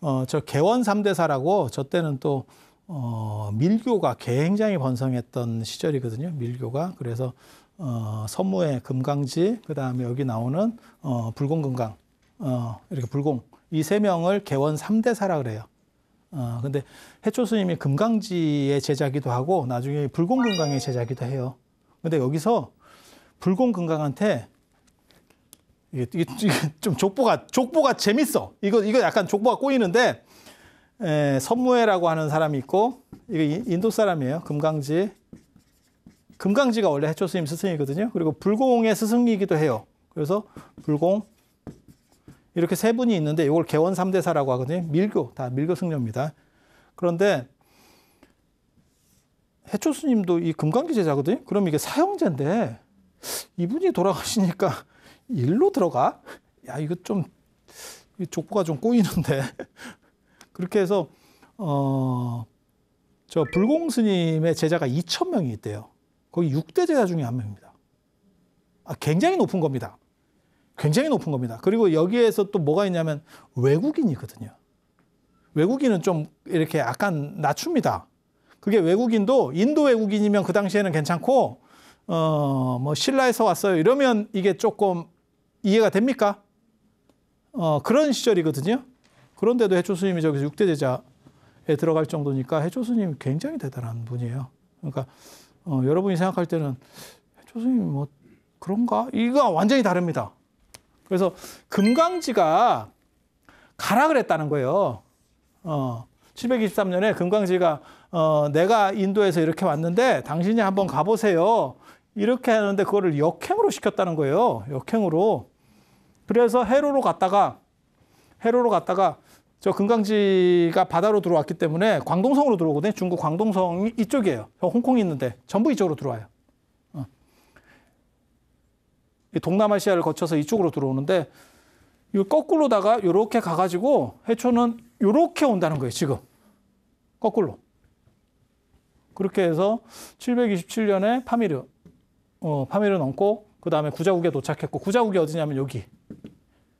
A: 어, 저 개원 삼대사라고저 때는 또 어, 밀교가 굉장히 번성했던 시절이거든요. 밀교가 그래서 어, 선무의 금강지 그 다음에 여기 나오는 어, 불공금강 어, 이렇게 불공 이 세 명을 개원 3대사라 그래요. 어, 근데 해초 스님이 금강지의 제자기도 하고 나중에 불공금강의 제자기도 해요. 근데 여기서 불공금강한테 이게, 이게, 좀 족보가 족보가 재밌어. 이거 이거 약간 족보가 꼬이는데 에, 선무회라고 하는 사람이 있고 이거 인도 사람이에요. 금강지. 금강지가 원래 해초 스님 스승이거든요. 그리고 불공의 스승이기도 해요. 그래서 불공 이렇게 세 분이 있는데 이걸 개원 3대사라고 하거든요. 밀교 다 밀교 승려입니다. 그런데 해초 스님도 이 금강기 제자거든요. 그럼 이게 사형제인데 이분이 돌아가시니까 일로 들어가? 야 이거 좀 족보가 좀 꼬이는데 그렇게 해서 어, 저 불공스님의 제자가 2천 명이 있대요. 거기 6대 제자 중에 한 명입니다. 아, 굉장히 높은 겁니다. 굉장히 높은 겁니다. 그리고 여기에서 또 뭐가 있냐면 외국인이거든요. 외국인은 좀 이렇게 약간 낮춥니다. 그게 외국인도 인도 외국인이면 그 당시에는 괜찮고 어뭐 신라에서 왔어요 이러면 이게 조금 이해가 됩니까? 어 그런 시절이거든요. 그런데도 해초 스님이 저기서 육대 제자에 들어갈 정도니까 해초 스님이 굉장히 대단한 분이에요. 그러니까 어, 여러분이 생각할 때는 해초 스님이 뭐 그런가? 이거 완전히 다릅니다. 그래서 금강지가 가라 그랬다는 거예요. 어, 723년에 금강지가 어, 내가 인도에서 이렇게 왔는데 당신이 한번 가보세요. 이렇게 하는데 그거를 역행으로 시켰다는 거예요. 역행으로. 그래서 해로로 갔다가 해로로 갔다가 저 금강지가 바다로 들어왔기 때문에 광동성으로 들어오거든요. 중국 광동성이 이쪽이에요. 홍콩이 있는데 전부 이쪽으로 들어와요. 어. 동남아시아를 거쳐서 이쪽으로 들어오는데 이 거꾸로다가 이렇게 가가지고 해초는 이렇게 온다는 거예요. 지금 거꾸로. 그렇게 해서 727년에 파미르, 어, 파미르 넘고 그 다음에 구자국에 도착했고 구자국이 어디냐면 여기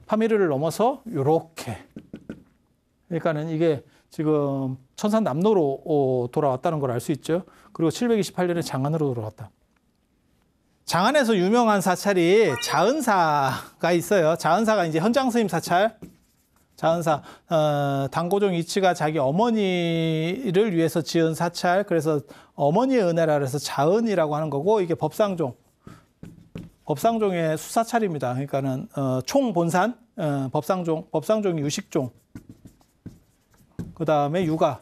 A: 파미르를 넘어서 이렇게. 그러니까는 이게 지금 천산 남로로 어, 돌아왔다는 걸 알 수 있죠. 그리고 728년에 장안으로 돌아왔다. 장안에서 유명한 사찰이 자은사가 있어요. 자은사가 이제 현장 스님 사찰. 자은사 어, 당고종 이치가 자기 어머니를 위해서 지은 사찰. 그래서 어머니의 은혜라 그래서 자은이라고 하는 거고 이게 법상종. 법상종의 수사찰입니다. 그러니까는 어, 총 본산 어, 법상종, 법상종이 유식종. 그 다음에 육아,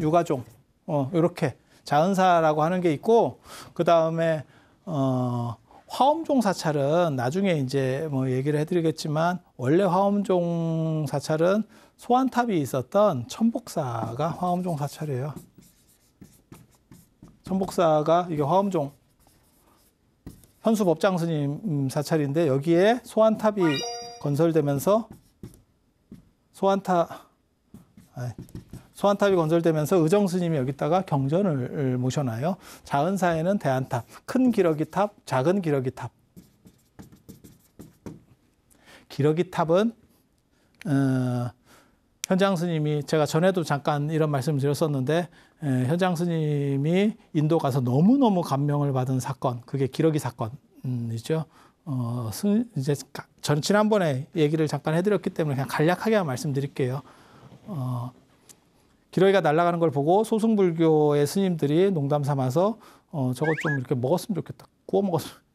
A: 육아종, 어, 요렇게 자은사라고 하는 게 있고, 그 다음에, 어, 화엄종 사찰은 나중에 이제 뭐 얘기를 해드리겠지만, 원래 화엄종 사찰은 소환탑이 있었던 천복사가 화엄종 사찰이에요. 천복사가 이게 화엄종 현수법장 스님 음, 사찰인데 여기에 소환탑이 건설되면서 소환탑 아, 소환탑이 건설되면서 의정스님이 여기다가 경전을 모셔놔요. 작은사에는 대한탑, 큰 기러기 탑, 작은 기러기 탑. 기러기 탑은 어, 현장 스님이 제가 전에도 잠깐 이런 말씀을 드렸었는데 에, 현장 스님이 인도 가서 너무 너무 감명을 받은 사건, 그게 기러기 사건이죠. 어, 승, 이제 전 지난번에 얘기를 잠깐 해드렸기 때문에 그냥 간략하게 말씀드릴게요. 어, 기러기가 날아가는 걸 보고 소승불교의 스님들이 농담 삼아서 어, 저것좀 이렇게 먹었으면 좋겠다. 구워 먹었으면.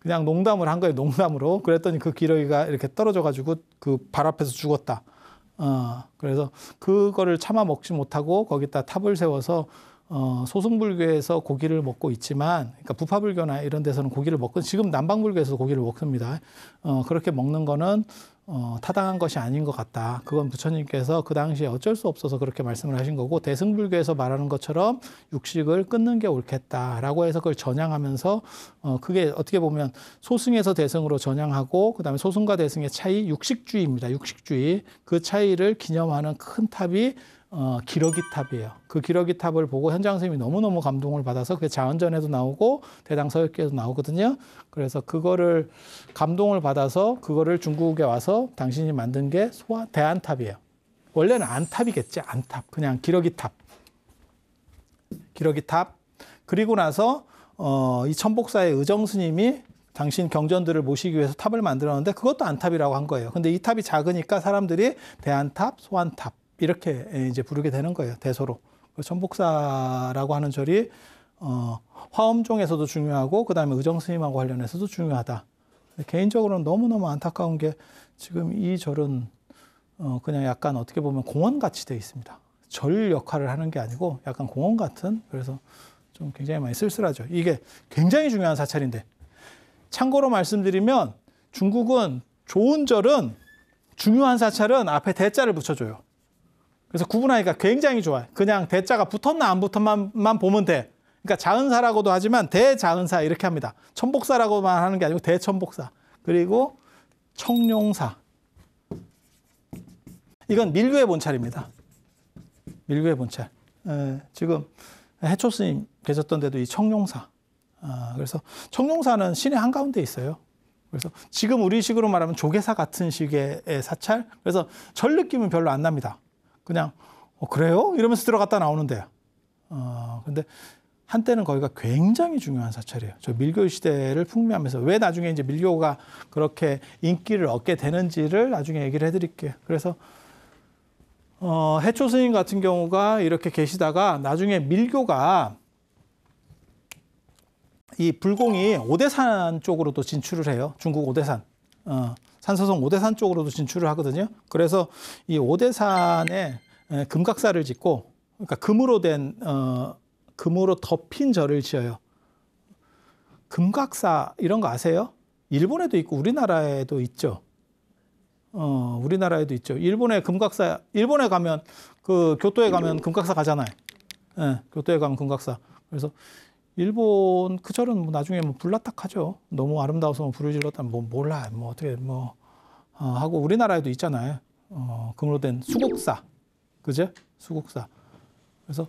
A: 그냥 농담을 한 거예요. 농담으로. 그랬더니 그 기러기가 이렇게 떨어져가지고 그 발 앞에서 죽었다. 어, 그래서 그거를 참아 먹지 못하고 거기다 탑을 세워서 어, 소승불교에서 고기를 먹고 있지만, 그러니까 부파불교나 이런 데서는 고기를 먹고, 지금 남방불교에서 고기를 먹습니다. 어, 그렇게 먹는 거는 어, 타당한 것이 아닌 것 같다. 그건 부처님께서 그 당시에 어쩔 수 없어서 그렇게 말씀을 하신 거고 대승불교에서 말하는 것처럼 육식을 끊는 게 옳겠다라고 해서 그걸 전향하면서 어, 그게 어떻게 보면 소승에서 대승으로 전향하고 그다음에 소승과 대승의 차이 육식주의입니다. 육식주의 그 차이를 기념하는 큰 탑이 어, 기러기 탑이에요. 그 기러기 탑을 보고 현장 선생님이 너무너무 감동을 받아서 그게 자원전에도 나오고 대당서역기에도 나오거든요. 그래서 그거를 감동을 받아서 그거를 중국에 와서 당신이 만든 게 소아 대안탑이에요. 원래는 안탑이겠지, 안탑. 그냥 기러기 탑. 기러기 탑. 그리고 나서 어, 이 천복사의 의정 스님이 당신 경전들을 모시기 위해서 탑을 만들었는데 그것도 안탑이라고 한 거예요. 근데 이 탑이 작으니까 사람들이 대안탑, 소안탑 이렇게 이제 부르게 되는 거예요. 대소로. 전복사라고 그 하는 절이 어, 화엄종에서도 중요하고 그다음에 의정 스님하고 관련해서도 중요하다. 개인적으로는 너무너무 안타까운 게 지금 이 절은 어, 그냥 약간 어떻게 보면 공원 같이 돼 있습니다. 절 역할을 하는 게 아니고 약간 공원 같은 그래서 좀 굉장히 많이 쓸쓸하죠. 이게 굉장히 중요한 사찰인데 참고로 말씀드리면 중국은 좋은 절은 중요한 사찰은 앞에 대자를 붙여줘요. 그래서 구분하니까 굉장히 좋아요. 그냥 대자가 붙었나 안 붙었나만 보면 돼. 그러니까 자은사라고도 하지만 대자은사 이렇게 합니다. 천복사라고만 하는 게 아니고 대천복사. 그리고 청룡사. 이건 밀교의 본찰입니다. 밀교의 본찰. 에, 지금 해초 스님 계셨던 데도 이 청룡사. 아, 그래서 청룡사는 신의 한가운데 있어요. 그래서 지금 우리 식으로 말하면 조계사 같은 식의 사찰. 그래서 절 느낌은 별로 안 납니다. 그냥 어, 그래요? 이러면서 들어갔다 나오는데. 어, 근데 한때는 거기가 굉장히 중요한 사찰이에요. 저 밀교 시대를 풍미하면서 왜 나중에 이제 밀교가 그렇게 인기를 얻게 되는지를 나중에 얘기를 해드릴게요. 그래서 어, 해초 스님 같은 경우가 이렇게 계시다가 나중에 밀교가 이 불공이 오대산 쪽으로도 진출을 해요. 중국 오대산. 어, 산서성 오대산 쪽으로도 진출을 하거든요. 그래서 이 오대산에 금각사를 짓고 그러니까 금으로 된 어, 금으로 덮인 절을 지어요. 금각사 이런 거 아세요? 일본에도 있고 우리나라에도 있죠. 어, 우리나라에도 있죠. 일본에 금각사 일본에 가면 그 교토에 가면 금각사 가잖아요. 예, 교토에 가면 금각사. 그래서 일본 그 절은 뭐 나중에 뭐 불라탁하죠. 너무 아름다워서 뭐 부르질렀다 뭐 몰라 뭐 어떻게 뭐 어, 하고 우리나라에도 있잖아요. 어, 금으로 된 수국사 그죠? 수국사. 그래서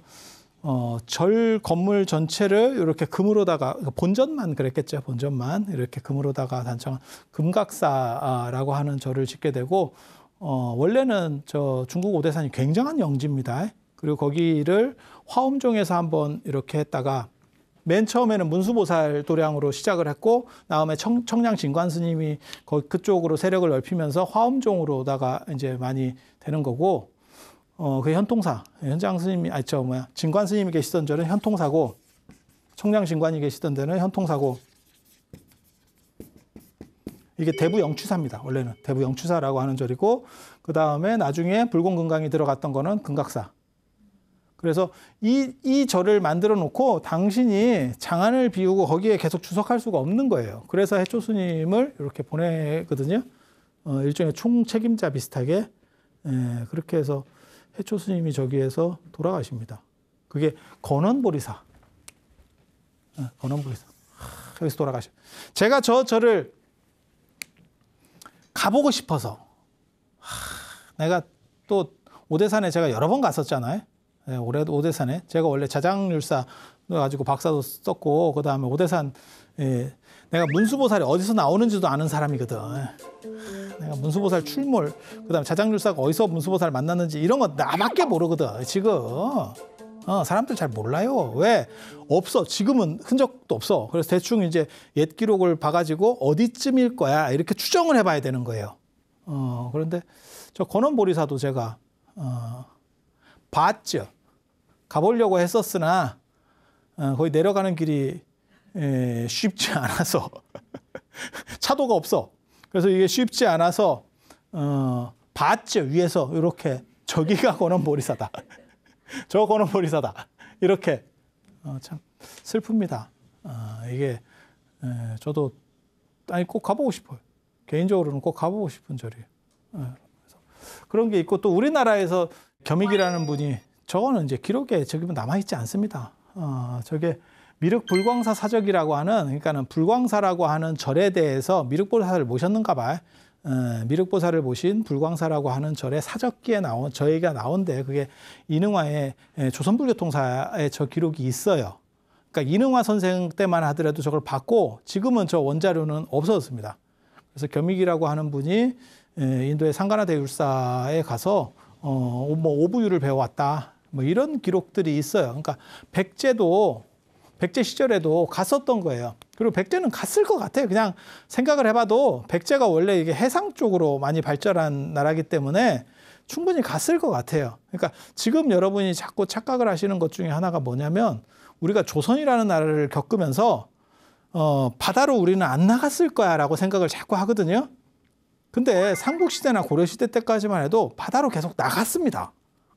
A: 어, 절 건물 전체를 이렇게 금으로다가 그러니까 본전만 그랬겠죠 본전만 이렇게 금으로다가 단청한 금각사라고 하는 절을 짓게 되고 어, 원래는 저 중국 오대산이 굉장한 영지입니다. 그리고 거기를 화엄종에서 한번 이렇게 했다가 맨 처음에는 문수보살 도량으로 시작을 했고 다음에 청, 청량 진관 스님이 그쪽으로 세력을 넓히면서 화엄종으로다가 이제 많이 되는 거고 어, 그 현통사 현장 스님이 아저 뭐야 진관 스님이 계시던 절은 현통사고 청량 진관이 계시던 데는 현통사고 이게 대부 영추사입니다. 원래는 대부 영추사라고 하는 절이고 그 다음에 나중에 불공금강이 들어갔던 거는 금각사. 그래서 이, 이 절을 만들어 놓고 당신이 장안을 비우고 거기에 계속 주석할 수가 없는 거예요. 그래서 해초 스님을 이렇게 보내거든요. 어, 일종의 총책임자 비슷하게 예, 그렇게 해서 해초 스님이 저기에서 돌아가십니다. 그게 건원보리사. 예, 건원보리사. 하, 여기서 돌아가셔. 제가 저 절을 가보고 싶어서 하, 내가 또 오대산에 제가 여러 번 갔었잖아요. 예, 올해 오대산에 제가 원래 자장률사 가지고 박사도 썼고 그 다음에 오대산 예, 내가 문수보살이 어디서 나오는지도 아는 사람이거든. 내가 문수보살 출몰 그다음 에 자장률사가 어디서 문수보살 만났는지 이런 거 나밖에 모르거든 지금. 어, 사람들 잘 몰라요. 왜? 없어. 지금은 흔적도 없어. 그래서 대충 이제 옛 기록을 봐가지고 어디쯤일 거야. 이렇게 추정을 해봐야 되는 거예요. 어, 그런데 저권원보리사도 제가, 어, 봤죠. 가보려고 했었으나 어, 거의 내려가는 길이 쉽지 않아서 차도가 없어. 그래서 이게 쉽지 않아서 어, 봤죠 위에서 이렇게 저기가 권원보리사다. 저 권원보리사다. 이렇게 어, 참 슬픕니다. 어, 이게 저도 아니 꼭 가보고 싶어요. 개인적으로는 꼭 가보고 싶은 절이에요. 그런 게 있고 또 우리나라에서 겸익이라는 분이 저거는 이제 기록에 저기 뭐 남아있지 않습니다. 어, 저게 미륵 불광사 사적이라고 하는 그러니까는 불광사라고 하는 절에 대해서 미륵보살을 모셨는가 봐요. 어, 미륵보살을 모신 불광사라고 하는 절의 사적기에 나온 저 얘기가 나온데 그게 이능화의 예, 조선불교 통사의 저 기록이 있어요. 그러니까 이능화 선생 때만 하더라도 저걸 받고 지금은 저 원자료는 없어졌습니다. 그래서 겸익이라고 하는 분이 예, 인도의 상가나 대율사에 가서 어뭐 오부유를 배워왔다 뭐 이런 기록들이 있어요. 그러니까 백제도 백제 시절에도 갔었던 거예요. 그리고 백제는 갔을 것 같아요. 그냥 생각을 해봐도 백제가 원래 이게 해상 쪽으로 많이 발전한 나라기 때문에 충분히 갔을 것 같아요. 그러니까 지금 여러분이 자꾸 착각을 하시는 것 중에 하나가 뭐냐면 우리가 조선이라는 나라를 겪으면서 어, 바다로 우리는 안 나갔을 거야 라고 생각을 자꾸 하거든요. 근데 삼국시대나 고려시대 때까지만 해도 바다로 계속 나갔습니다.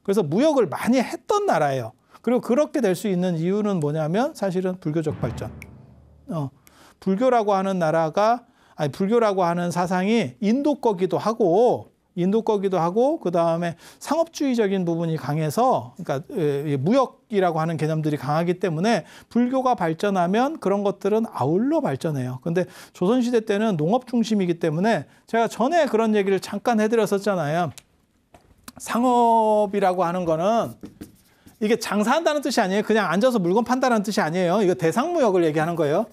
A: 그래서 무역을 많이 했던 나라예요. 그리고 그렇게 될 수 있는 이유는 뭐냐면 사실은 불교적 발전. 어, 불교라고 하는 나라가 아니 불교라고 하는 사상이 인도 거기도 하고 인도 거기도 하고 그 다음에 상업주의적인 부분이 강해서 그러니까 예, 무역이라고 하는 개념들이 강하기 때문에 불교가 발전하면 그런 것들은 아울러 발전해요. 근데 조선시대 때는 농업 중심이기 때문에 제가 전에 그런 얘기를 잠깐 해드렸었잖아요. 상업이라고 하는 거는 이게 장사한다는 뜻이 아니에요. 그냥 앉아서 물건 판다는 뜻이 아니에요. 이거 대상무역을 얘기하는 거예요.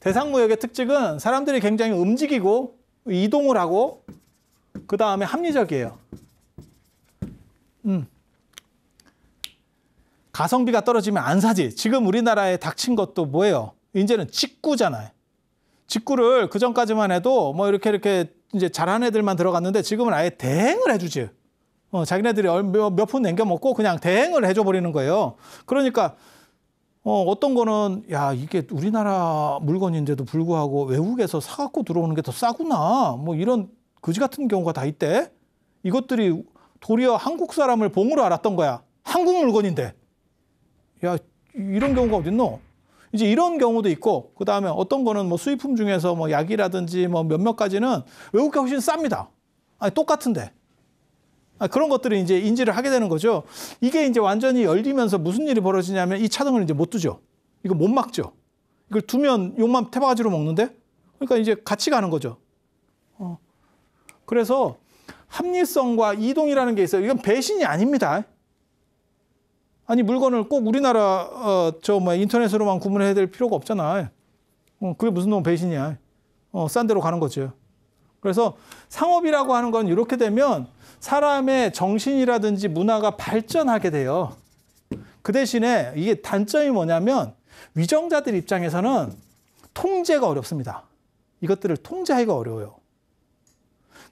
A: 대상무역의 특징은 사람들이 굉장히 움직이고 이동을 하고 그 다음에 합리적이에요. 음. 가성비가 떨어지면 안 사지. 지금 우리나라에 닥친 것도 뭐예요? 이제는 직구잖아요. 직구를 그 전까지만 해도 뭐 이렇게 이렇게 이제 잘하는 애들만 들어갔는데 지금은 아예 대행을 해주지. 어, 자기네들이 몇푼 몇 남겨먹고 그냥 대행을 해줘버리는 거예요. 그러니까 어, 어떤 거는 야 이게 우리나라 물건인데도 불구하고 외국에서 사갖고 들어오는 게 더 싸구나. 뭐 이런 거지 같은 경우가 다 있대. 이것들이 도리어 한국 사람을 봉으로 알았던 거야. 한국 물건인데. 야 이런 경우가 어딨노? 이제 이런 경우도 있고 그 다음에 어떤 거는 뭐 수입품 중에서 뭐 약이라든지 뭐 몇몇 가지는 외국게 훨씬 쌉니다. 아니 똑같은데. 아, 그런 것들을 이제 인지를 하게 되는 거죠. 이게 이제 완전히 열리면서 무슨 일이 벌어지냐면 이 차등을 이제 못 두죠. 이거 못 막죠. 이걸 두면 욕만 태바가지로 먹는데? 그러니까 이제 같이 가는 거죠. 어. 그래서 합리성과 이동이라는 게 있어요. 이건 배신이 아닙니다. 아니 물건을 꼭 우리나라 어, 저뭐 인터넷으로만 구매해야 될 필요가 없잖아. 어, 그게 무슨 놈 배신이야. 어, 싼 데로 가는 거죠. 그래서 상업이라고 하는 건 이렇게 되면 사람의 정신이라든지 문화가 발전하게 돼요. 그 대신에 이게 단점이 뭐냐면 위정자들 입장에서는 통제가 어렵습니다. 이것들을 통제하기가 어려워요.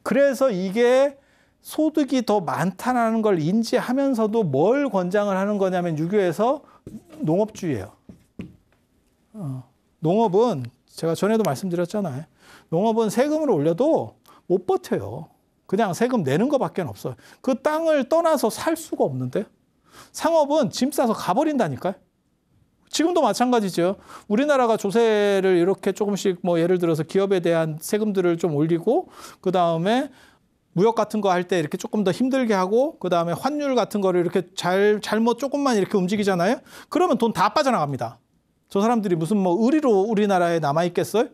A: 그래서 이게 소득이 더 많다는 걸 인지하면서도 뭘 권장을 하는 거냐면 유교에서 농업주의예요. 어, 농업은 제가 전에도 말씀드렸잖아요. 농업은 세금을 올려도 못 버텨요. 그냥 세금 내는 것밖에 없어요. 그 땅을 떠나서 살 수가 없는데 상업은 짐 싸서 가버린다니까요. 지금도 마찬가지죠. 우리나라가 조세를 이렇게 조금씩 뭐 예를 들어서 기업에 대한 세금들을 좀 올리고 그 다음에 무역 같은 거 할 때 이렇게 조금 더 힘들게 하고 그다음에 환율 같은 거를 이렇게 잘 잘못 조금만 이렇게 움직이잖아요. 그러면 돈 다 빠져나갑니다. 저 사람들이 무슨 뭐 의리로 우리나라에 남아 있겠어요?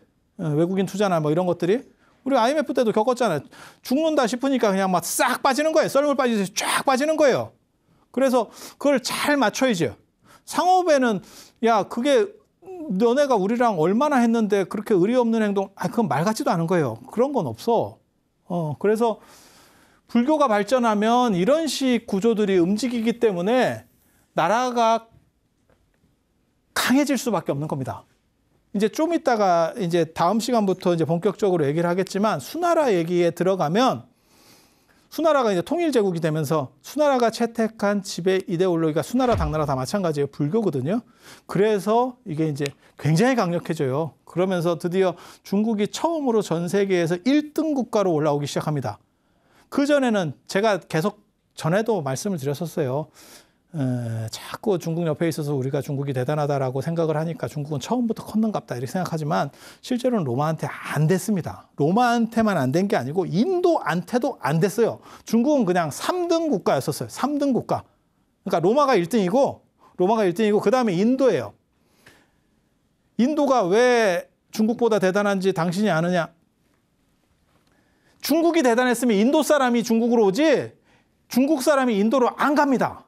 A: 예, 외국인 투자나 뭐 이런 것들이 우리 IMF 때도 겪었잖아요. 죽는다 싶으니까 그냥 막 싹 빠지는 거예요. 썰물 빠지듯이 쫙 빠지는 거예요. 그래서 그걸 잘 맞춰야죠. 상업에는 야 그게 너네가 우리랑 얼마나 했는데 그렇게 의리 없는 행동 아 그건 말 같지도 않은 거예요. 그런 건 없어. 어, 그래서 불교가 발전하면 이런 식 구조들이 움직이기 때문에 나라가 강해질 수밖에 없는 겁니다. 이제 좀 있다가 이제 다음 시간부터 이제 본격적으로 얘기를 하겠지만 수나라 얘기에 들어가면 수나라가 이제 통일 제국이 되면서 수나라가 채택한 지배 이데올로기가 수나라 당나라 다 마찬가지예요. 불교거든요. 그래서 이게 이제 굉장히 강력해져요. 그러면서 드디어 중국이 처음으로 전 세계에서 1등 국가로 올라오기 시작합니다. 그전에는 제가 계속 전에도 말씀을 드렸었어요. 자꾸 중국 옆에 있어서 우리가 중국이 대단하다라고 생각을 하니까 중국은 처음부터 컸는갑다 이렇게 생각하지만 실제로는 로마한테 안 됐습니다. 로마한테만 안 된 게 아니고 인도한테도 안 됐어요. 중국은 그냥 3등 국가였었어요. 3등 국가. 그러니까 로마가 1등이고 로마가 1등이고 그다음에 인도예요. 인도가 왜 중국보다 대단한지 당신이 아느냐? 중국이 대단했으면 인도 사람이 중국으로 오지 중국 사람이 인도로 안 갑니다.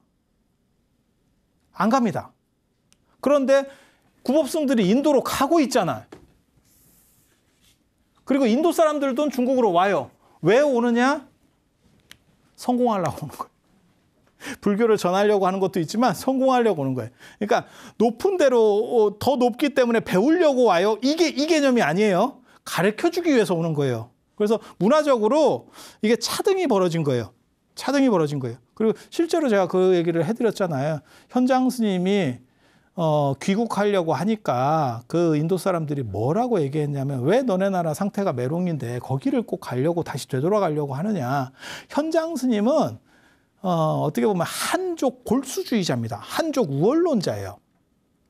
A: 안 갑니다. 그런데 구법승들이 인도로 가고 있잖아요. 그리고 인도 사람들도 중국으로 와요. 왜 오느냐? 성공하려고 오는 거예요. 불교를 전하려고 하는 것도 있지만 성공하려고 오는 거예요. 그러니까 높은 대로 어, 더 높기 때문에 배우려고 와요. 이게 이 개념이 아니에요. 가르쳐 주기 위해서 오는 거예요. 그래서 문화적으로 이게 차등이 벌어진 거예요. 차등이 벌어진 거예요. 그리고 실제로 제가 그 얘기를 해드렸잖아요. 현장 스님이 어, 귀국하려고 하니까 그 인도 사람들이 뭐라고 얘기했냐면 왜 너네 나라 상태가 메롱인데 거기를 꼭 가려고 다시 되돌아가려고 하느냐. 현장 스님은 어, 어떻게 보면 한족 골수주의자입니다. 한족 우월론자예요.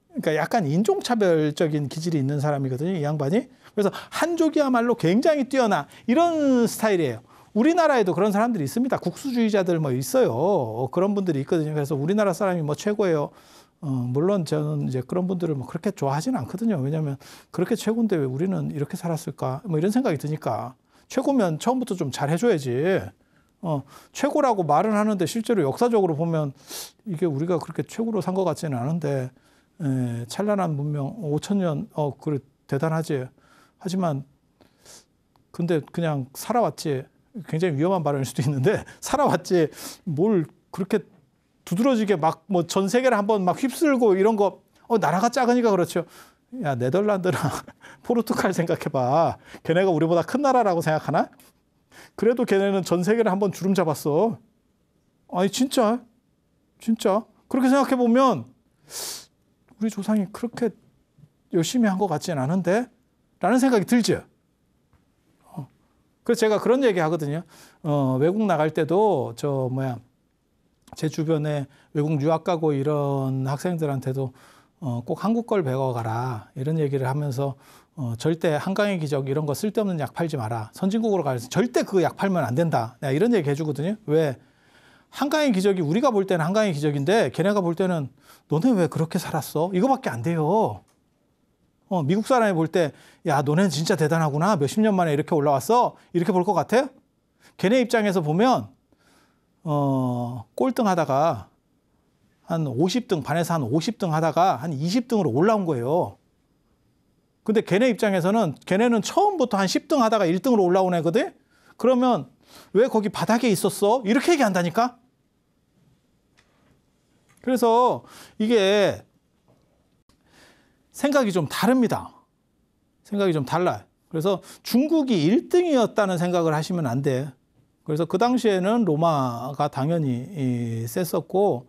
A: 그러니까 약간 인종차별적인 기질이 있는 사람이거든요, 이 양반이. 그래서 한족이야말로 굉장히 뛰어나 이런 스타일이에요. 우리나라에도 그런 사람들이 있습니다. 국수주의자들 뭐 있어요. 어, 그런 분들이 있거든요. 그래서 우리나라 사람이 뭐 최고예요. 어, 물론 저는 이제 그런 분들을 뭐 그렇게 좋아하지는 않거든요. 왜냐하면 그렇게 최고인데 왜 우리는 이렇게 살았을까? 뭐 이런 생각이 드니까 최고면 처음부터 좀 잘해줘야지. 어, 최고라고 말은 하는데 실제로 역사적으로 보면 이게 우리가 그렇게 최고로 산 것 같지는 않은데 에, 예, 찬란한 문명 5천년 어 그래 대단하지. 하지만 근데 그냥 살아왔지. 굉장히 위험한 발언일 수도 있는데 살아왔지 뭘 그렇게 두드러지게 막 뭐 전 세계를 한번 막 휩쓸고 이런 거 어, 나라가 작으니까 그렇죠. 야 네덜란드나 포르투갈 생각해봐. 걔네가 우리보다 큰 나라라고 생각하나? 그래도 걔네는 전 세계를 한번 주름 잡았어. 아니 진짜 진짜 그렇게 생각해 보면 우리 조상이 그렇게 열심히 한 것 같지는 않은데 라는 생각이 들죠. 그래서 제가 그런 얘기 하거든요. 어, 외국 나갈 때도 저 뭐야 제 주변에 외국 유학 가고 이런 학생들한테도 어, 꼭 한국 걸 배워가라 이런 얘기를 하면서 어, 절대 한강의 기적 이런 거 쓸데없는 약 팔지 마라. 선진국으로 가서 절대 그 약 팔면 안 된다. 내가 이런 얘기 해주거든요. 왜? 한강의 기적이 우리가 볼 때는 한강의 기적인데 걔네가 볼 때는 너네 왜 그렇게 살았어? 이거밖에 안 돼요. 어, 미국 사람이 볼 때, 야, 너네는 진짜 대단하구나. 몇 십 년 만에 이렇게 올라왔어. 이렇게 볼 것 같아요? 걔네 입장에서 보면, 어, 꼴등 하다가 한 50등, 반에서 한 50등 하다가 한 20등으로 올라온 거예요. 근데 걔네 입장에서는, 걔네는 처음부터 한 10등 하다가 1등으로 올라온 애거든? 그러면 왜 거기 바닥에 있었어? 이렇게 얘기한다니까? 그래서 이게 생각이 좀 다릅니다. 생각이 좀 달라요. 그래서 중국이 1등이었다는 생각을 하시면 안 돼요. 그래서 그 당시에는 로마가 당연히 셌었고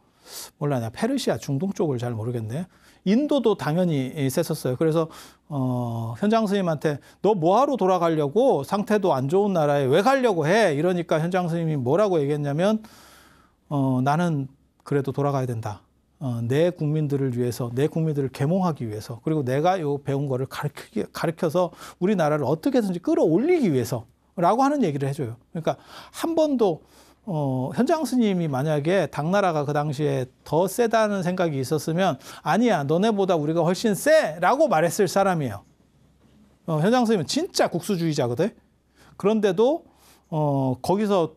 A: 몰라 나 페르시아 중동 쪽을 잘 모르겠네. 인도도 당연히 셌었어요. 그래서 어, 현장 스님한테 너 뭐하러 돌아가려고 상태도 안 좋은 나라에 왜 가려고 해? 이러니까 현장 스님이 뭐라고 얘기했냐면 어, 나는 그래도 돌아가야 된다. 어, 내 국민들을 위해서 내 국민들을 계몽하기 위해서 그리고 내가 요 배운 거를 가르치 가르쳐서 우리나라를 어떻게든지 끌어올리기 위해서라고 하는 얘기를 해줘요. 그러니까 한 번도 어, 현장 스님이 만약에 당나라가 그 당시에 더 세다는 생각이 있었으면 아니야 너네보다 우리가 훨씬 세라고 말했을 사람이에요. 어, 현장 스님은 진짜 국수주의자거든. 그런데도 어, 거기서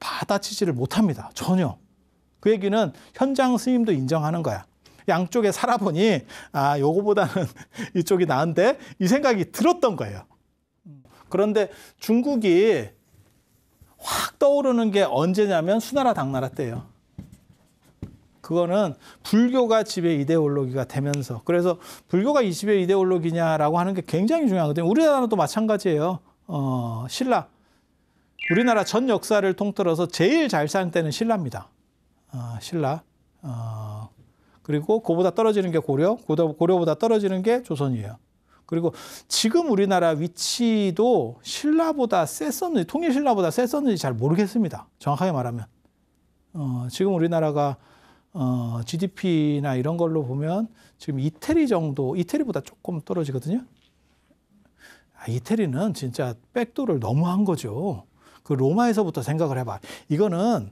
A: 받아치지를 못합니다. 전혀. 그 얘기는 현장 스님도 인정하는 거야. 양쪽에 살아보니 아 요거보다는 이쪽이 나은데 이 생각이 들었던 거예요. 그런데 중국이 확 떠오르는 게 언제냐면 수나라 당나라 때예요. 그거는 불교가 집의 이데올로기가 되면서 그래서 불교가 이 집의 이데올로기냐라고 하는 게 굉장히 중요하거든요. 우리나라도 마찬가지예요. 어, 신라 우리나라 전 역사를 통틀어서 제일 잘산 때는 신라입니다. 아, 신라 아, 그리고 그보다 떨어지는 게 고려, 고려보다 떨어지는 게 조선이에요. 그리고 지금 우리나라 위치도 신라보다 셌었는지 통일 신라보다 셌었는지 잘 모르겠습니다. 정확하게 말하면 어, 지금 우리나라가 어, GDP나 이런 걸로 보면 지금 이태리 정도, 이태리보다 조금 떨어지거든요. 아, 이태리는 진짜 백도를 너무 한 거죠. 그 로마에서부터 생각을 해봐. 이거는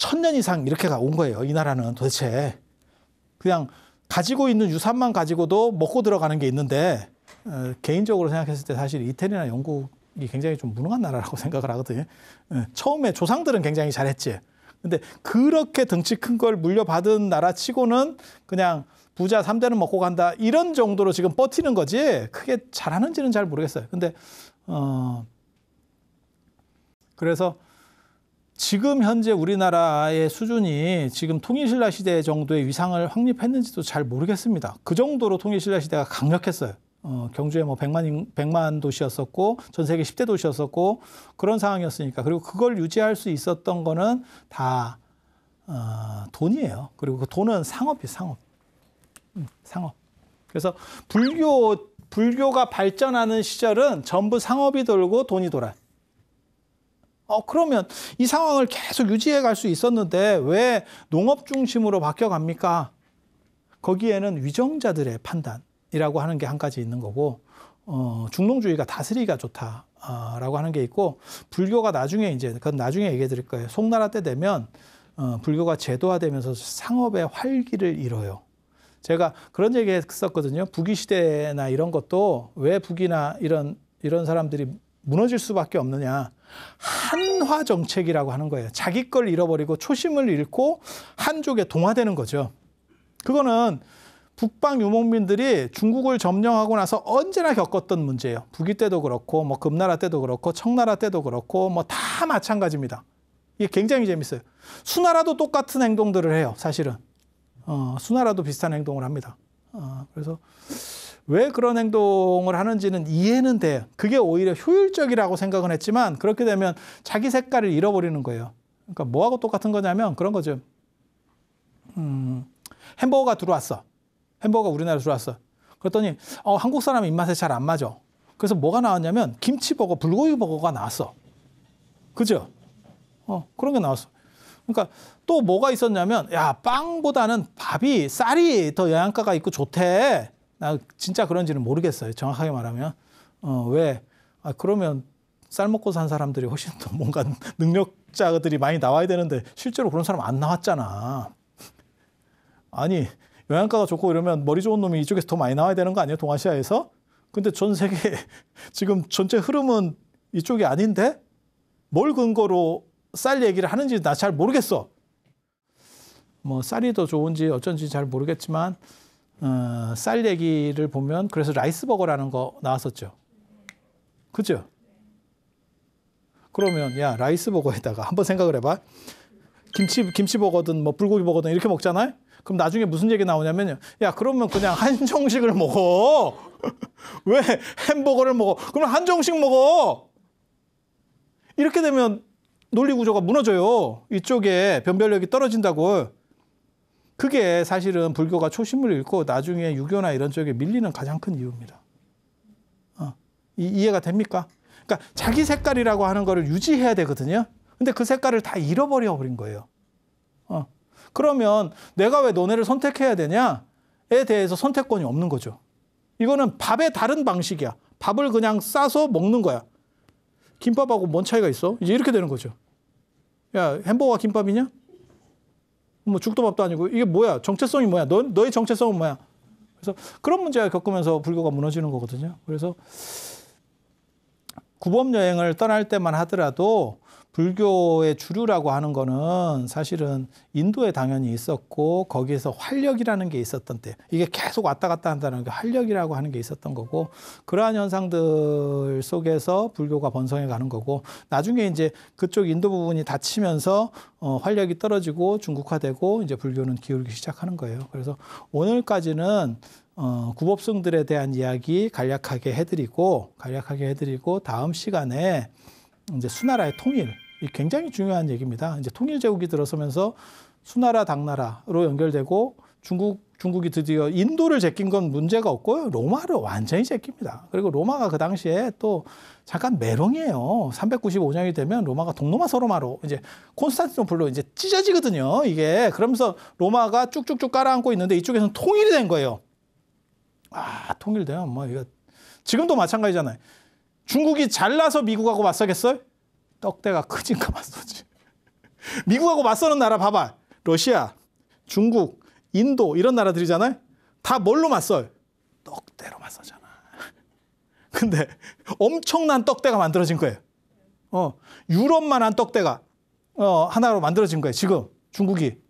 A: 천년 이상 이렇게 온 거예요. 이 나라는 도대체. 그냥 가지고 있는 유산만 가지고도 먹고 들어가는 게 있는데 어, 개인적으로 생각했을 때 사실 이태리나 영국이 굉장히 좀 무능한 나라라고 생각을 하거든요. 예, 처음에 조상들은 굉장히 잘했지. 근데 그렇게 덩치큰 걸 물려받은 나라 치고는 그냥 부자 3대는 먹고 간다 이런 정도로 지금 버티는 거지 크게 잘하는지는 잘 모르겠어요. 근데 어 그래서 지금 현재 우리나라의 수준이 지금 통일신라 시대 정도의 위상을 확립했는지도 잘 모르겠습니다. 그 정도로 통일신라 시대가 강력했어요. 어, 경주에 뭐 100만, 100만 도시였었고, 전 세계 10대 도시였었고, 그런 상황이었으니까. 그리고 그걸 유지할 수 있었던 거는 다, 어, 돈이에요. 그리고 그 돈은 상업이 상업. 음, 상업. 그래서 불교, 불교가 발전하는 시절은 전부 상업이 돌고 돈이 돌아요. 어, 그러면 이 상황을 계속 유지해 갈 수 있었는데 왜 농업 중심으로 바뀌어 갑니까? 거기에는 위정자들의 판단이라고 하는 게 한 가지 있는 거고, 어, 중농주의가 다스리기가 좋다. 아, 라고 하는 게 있고 불교가 나중에 이제 그건 나중에 얘기해 드릴 거예요. 송나라 때 되면 어, 불교가 제도화되면서 상업의 활기를 잃어요. 제가 그런 얘기 했었거든요. 북위 시대나 이런 것도 왜 북이나 이런 이런 사람들이 무너질 수밖에 없느냐. 한화 정책이라고 하는 거예요. 자기 걸 잃어버리고 초심을 잃고 한쪽에 동화되는 거죠. 그거는 북방 유목민들이 중국을 점령하고 나서 언제나 겪었던 문제예요. 북위 때도 그렇고 뭐 금나라 때도 그렇고 청나라 때도 그렇고 뭐 다 마찬가지입니다. 이게 굉장히 재밌어요. 수나라도 똑같은 행동들을 해요. 사실은 어, 수나라도 비슷한 행동을 합니다. 어, 그래서 왜 그런 행동을 하는지는 이해는 돼요. 그게 오히려 효율적이라고 생각은 했지만 그렇게 되면 자기 색깔을 잃어버리는 거예요. 그러니까 뭐하고 똑같은 거냐면 그런 거죠. 음, 햄버거가 들어왔어. 햄버거가 우리나라에 들어왔어. 그랬더니 어, 한국 사람 입맛에 잘 안 맞아. 그래서 뭐가 나왔냐면 김치버거, 불고기버거가 나왔어. 그죠? 어, 그런 게 나왔어. 그러니까 또 뭐가 있었냐면 야 빵보다는 밥이 쌀이 더 영양가가 있고 좋대. 나 진짜 그런지는 모르겠어요. 정확하게 말하면. 어, 왜? 아, 그러면 쌀 먹고 산 사람들이 훨씬 더 뭔가 능력자들이 많이 나와야 되는데 실제로 그런 사람 안 나왔잖아. 아니, 영양가가 좋고 이러면 머리 좋은 놈이 이쪽에서 더 많이 나와야 되는 거 아니에요? 동아시아에서? 근데 전 세계 지금 전체 흐름은 이쪽이 아닌데 뭘 근거로 쌀 얘기를 하는지 나 잘 모르겠어. 뭐 쌀이 더 좋은지 어쩐지 잘 모르겠지만 어, 쌀 얘기를 보면 그래서 라이스버거라는 거 나왔었죠. 그죠? 그러면 야 라이스버거에다가 한번 생각을 해봐. 김치 김치버거든 뭐 불고기버거든 이렇게 먹잖아요. 그럼 나중에 무슨 얘기 나오냐면요. 야 그러면 그냥 한정식을 먹어. 왜 햄버거를 먹어? 그럼 한정식 먹어. 이렇게 되면 논리 구조가 무너져요. 이쪽에 변별력이 떨어진다고. 그게 사실은 불교가 초심을 잃고 나중에 유교나 이런 쪽에 밀리는 가장 큰 이유입니다. 어, 이, 이해가 됩니까? 그러니까 자기 색깔이라고 하는 거를 유지해야 되거든요. 근데 그 색깔을 다 잃어버려 버린 거예요. 어. 그러면 내가 왜 너네를 선택해야 되냐에 대해서 선택권이 없는 거죠. 이거는 밥의 다른 방식이야. 밥을 그냥 싸서 먹는 거야. 김밥하고 뭔 차이가 있어? 이제 이렇게 되는 거죠. 야, 햄버거와 김밥이냐? 뭐 죽도밥도 아니고 이게 뭐야? 정체성이 뭐야? 너, 너의 정체성은 뭐야? 그래서 그런 문제를 겪으면서 불교가 무너지는 거거든요. 그래서 구법 여행을 떠날 때만 하더라도 불교의 주류라고 하는 거는 사실은 인도에 당연히 있었고 거기에서 활력이라는 게 있었던 때 이게 계속 왔다 갔다 한다는 게 활력이라고 하는 게 있었던 거고 그러한 현상들 속에서 불교가 번성해 가는 거고 나중에 이제 그쪽 인도 부분이 닫히면서 어, 활력이 떨어지고 중국화되고 이제 불교는 기울기 시작하는 거예요. 그래서 오늘까지는 어, 구법승들에 대한 이야기 간략하게 해드리고 간략하게 해드리고 다음 시간에 이제 수나라의 통일 이 굉장히 중요한 얘기입니다. 이제 통일 제국이 들어서면서 수나라 당나라로 연결되고 중국 중국이 드디어 인도를 제낀 건 문제가 없고요. 로마를 완전히 제낍니다. 그리고 로마가 그 당시에 또 잠깐 메롱이에요. 395년이 되면 로마가 동로마 서로마로 이제 콘스탄티노플로 이제 찢어지거든요. 이게 그러면서 로마가 쭉쭉쭉 깔아앉고 있는데 이쪽에서는 통일이 된 거예요. 아, 통일돼요. 뭐 이거 지금도 마찬가지잖아요. 중국이 잘나서 미국하고 맞서겠어요? 떡대가 크니까 맞서지. 미국하고 맞서는 나라 봐봐. 러시아, 중국, 인도 이런 나라들이잖아요. 다 뭘로 맞서요? 떡대로 맞서잖아. 근데 엄청난 떡대가 만들어진 거예요. 어, 유럽만한 떡대가 어, 하나로 만들어진 거예요. 지금 중국이.